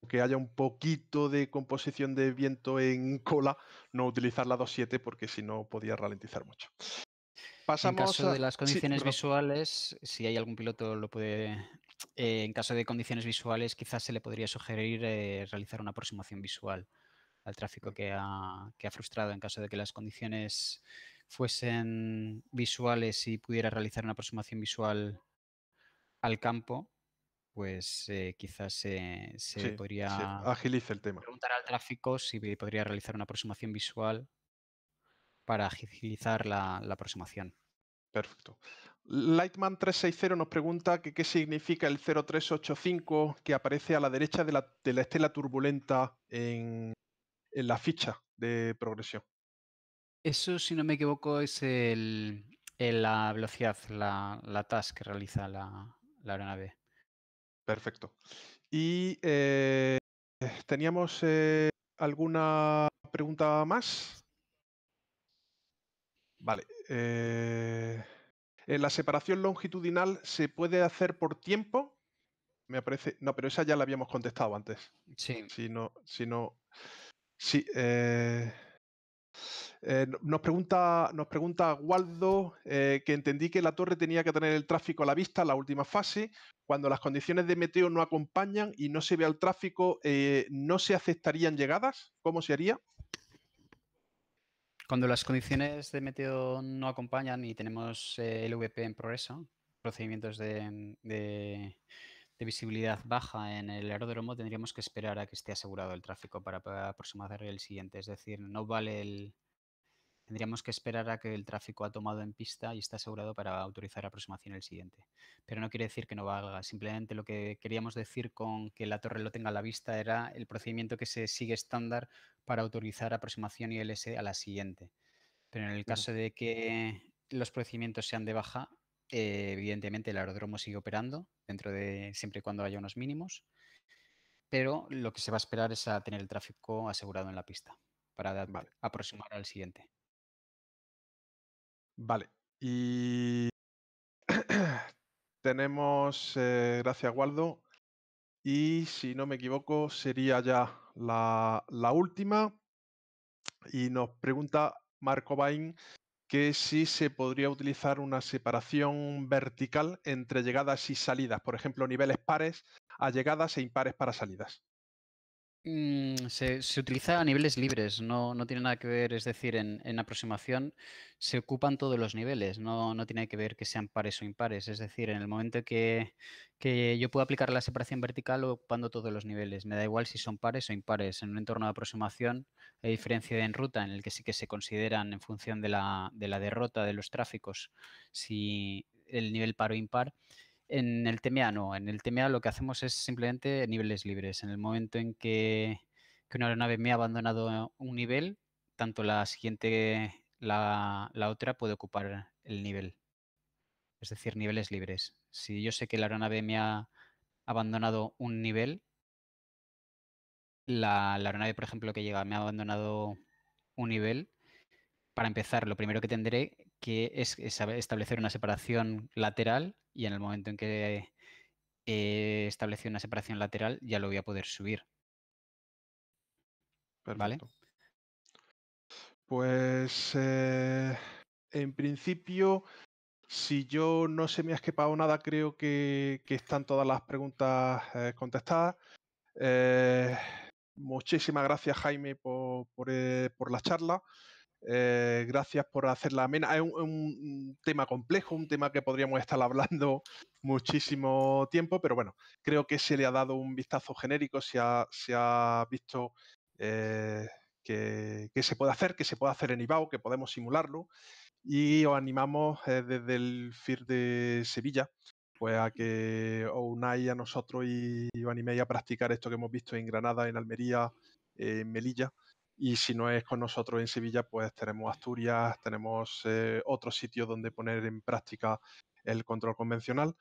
que haya un poquito de composición de viento en cola, no utilizar la 2.7 porque si no podía ralentizar mucho. Pasamos en caso de las condiciones visuales, si hay algún piloto lo puede... Eh, en caso de condiciones visuales, quizás se le podría sugerir eh, realizar una aproximación visual al tráfico que que ha frustrado en caso de que las condiciones fuesen visuales y pudiera realizar una aproximación visual al campo, pues eh, quizás se, podría agilizar el tema. preguntar al tráfico si podría realizar una aproximación visual para agilizar la, aproximación. Perfecto. Lightman360 nos pregunta qué significa el 0385 que aparece a la derecha de la, estela turbulenta en la ficha de progresión. Eso, si no me equivoco, es el, la velocidad, la, la task que realiza la, aeronave. Perfecto. Y eh, teníamos eh, alguna pregunta más. Vale. Eh, la separación longitudinal se puede hacer por tiempo. Me parece. No, pero esa ya la habíamos contestado antes. Sí. Si no, si no. Sí. Eh, nos, pregunta, nos pregunta Waldo eh, que entendí que la torre tenía que tener el tráfico a la vista en la última fase. Cuando las condiciones de meteo no acompañan y no se ve el tráfico, eh, ¿no se aceptarían llegadas? ¿Cómo se haría? Cuando las condiciones de meteo no acompañan y tenemos el VP en progreso, procedimientos de de visibilidad baja en el aeródromo, tendríamos que esperar a que esté asegurado el tráfico para aproximar el siguiente. Es decir, no vale el... Tendríamos que esperar a que el tráfico ha tomado en pista y está asegurado para autorizar aproximación el siguiente. Pero no quiere decir que no valga. Simplemente lo que queríamos decir con que la torre lo tenga a la vista era el procedimiento que se sigue estándar para autorizar aproximación ILS a la siguiente. Pero en el caso de que los procedimientos sean de baja, eh, evidentemente el aeródromo sigue operando dentro de siempre y cuando haya unos mínimos, pero lo que se va a esperar es a tener el tráfico asegurado en la pista para aproximar al siguiente. Vale, y *clears throat* tenemos, eh, gracias Waldo, y si no me equivoco sería ya la última, y nos pregunta Marco Bain que si se podría utilizar una separación vertical entre llegadas y salidas, por ejemplo, niveles pares a llegadas e impares para salidas. Mm, se, utiliza a niveles libres, no, no, tiene nada que ver, es decir, en, aproximación se ocupan todos los niveles, no, no, tiene que ver que sean pares o impares, es decir, en el momento que, yo puedo aplicar la separación vertical ocupando todos los niveles, me da igual si son pares o impares, en un entorno de aproximación, hay diferencia de en ruta, en el que sí que se consideran en función de la, de la derrota de los tráficos, si el nivel par o impar, en el TMA no, en el TMA lo que hacemos es simplemente niveles libres. En el momento en que, una aeronave me ha abandonado un nivel, tanto la siguiente, la, la otra puede ocupar el nivel. Es decir, niveles libres. Si yo sé que la aeronave me ha abandonado un nivel, la, la, aeronave, por ejemplo, que llega me ha abandonado un nivel, para empezar, lo primero que tendré que es, establecer una separación lateral y en el momento en que he eh, establecido una separación lateral ya lo voy a poder subir. ¿Vale? Pues eh, en principio, si yo no se me ha escapado nada, creo que, están todas las preguntas eh, contestadas. muchísimas gracias, Jaime, por la charla. Eh, gracias por hacerla amena. Es un, tema complejo, un tema que podríamos estar hablando muchísimo tiempo, pero bueno, creo que se le ha dado un vistazo genérico, se ha, visto eh, que, se puede hacer, que se puede hacer en IBAO, que podemos simularlo. Y os animamos eh, desde el FIR de Sevilla pues a que os unáis a nosotros y os animéis a practicar esto que hemos visto en Granada, en Almería, en Melilla, y si no es con nosotros en Sevilla, pues tenemos Asturias, tenemos eh, otros sitios donde poner en práctica el control convencional.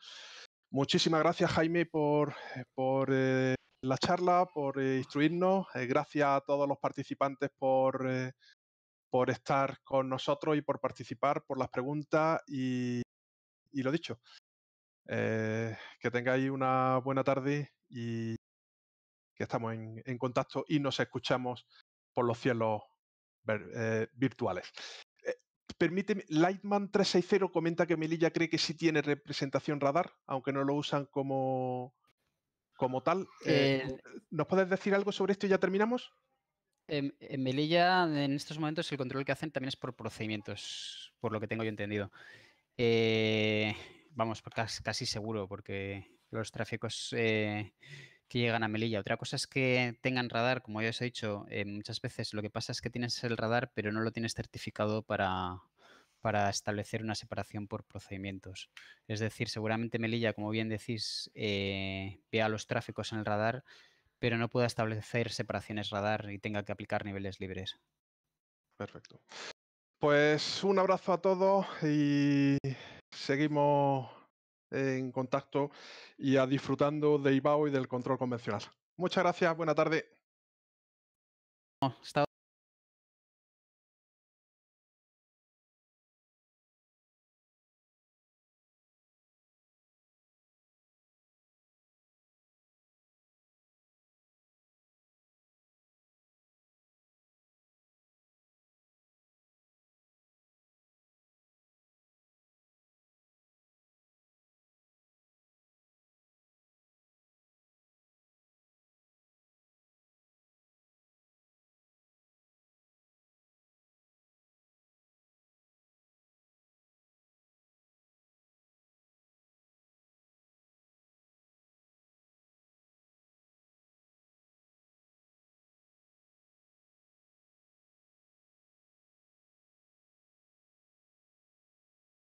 Muchísimas gracias, Jaime, por, eh, eh, la charla, por instruirnos. gracias a todos los participantes por, por estar con nosotros y por participar, por las preguntas y, lo dicho. que tengáis una buena tarde y que estamos en, en contacto y nos escuchamos por los cielos eh, virtuales. Eh, permíteme, Lightman 360 comenta que Melilla cree que sí tiene representación radar, aunque no lo usan como, como tal. Eh, ¿Nos puedes decir algo sobre esto y ya terminamos? En, em, Melilla, en estos momentos, el control que hacen también es por procedimientos, por lo que tengo yo entendido. vamos, casi, seguro, porque los tráficos que llegan a Melilla. Otra cosa es que tengan radar, como ya os he dicho, eh, muchas veces lo que pasa es que tienes el radar, pero no lo tienes certificado para, para establecer una separación por procedimientos. Es decir, seguramente Melilla, como bien decís, eh, vea los tráficos en el radar, pero no pueda establecer separaciones radar y tenga que aplicar niveles libres. Perfecto. Pues un abrazo a todos y seguimos en contacto y a disfrutando de IBAO y del control convencional. Muchas gracias, buena tarde.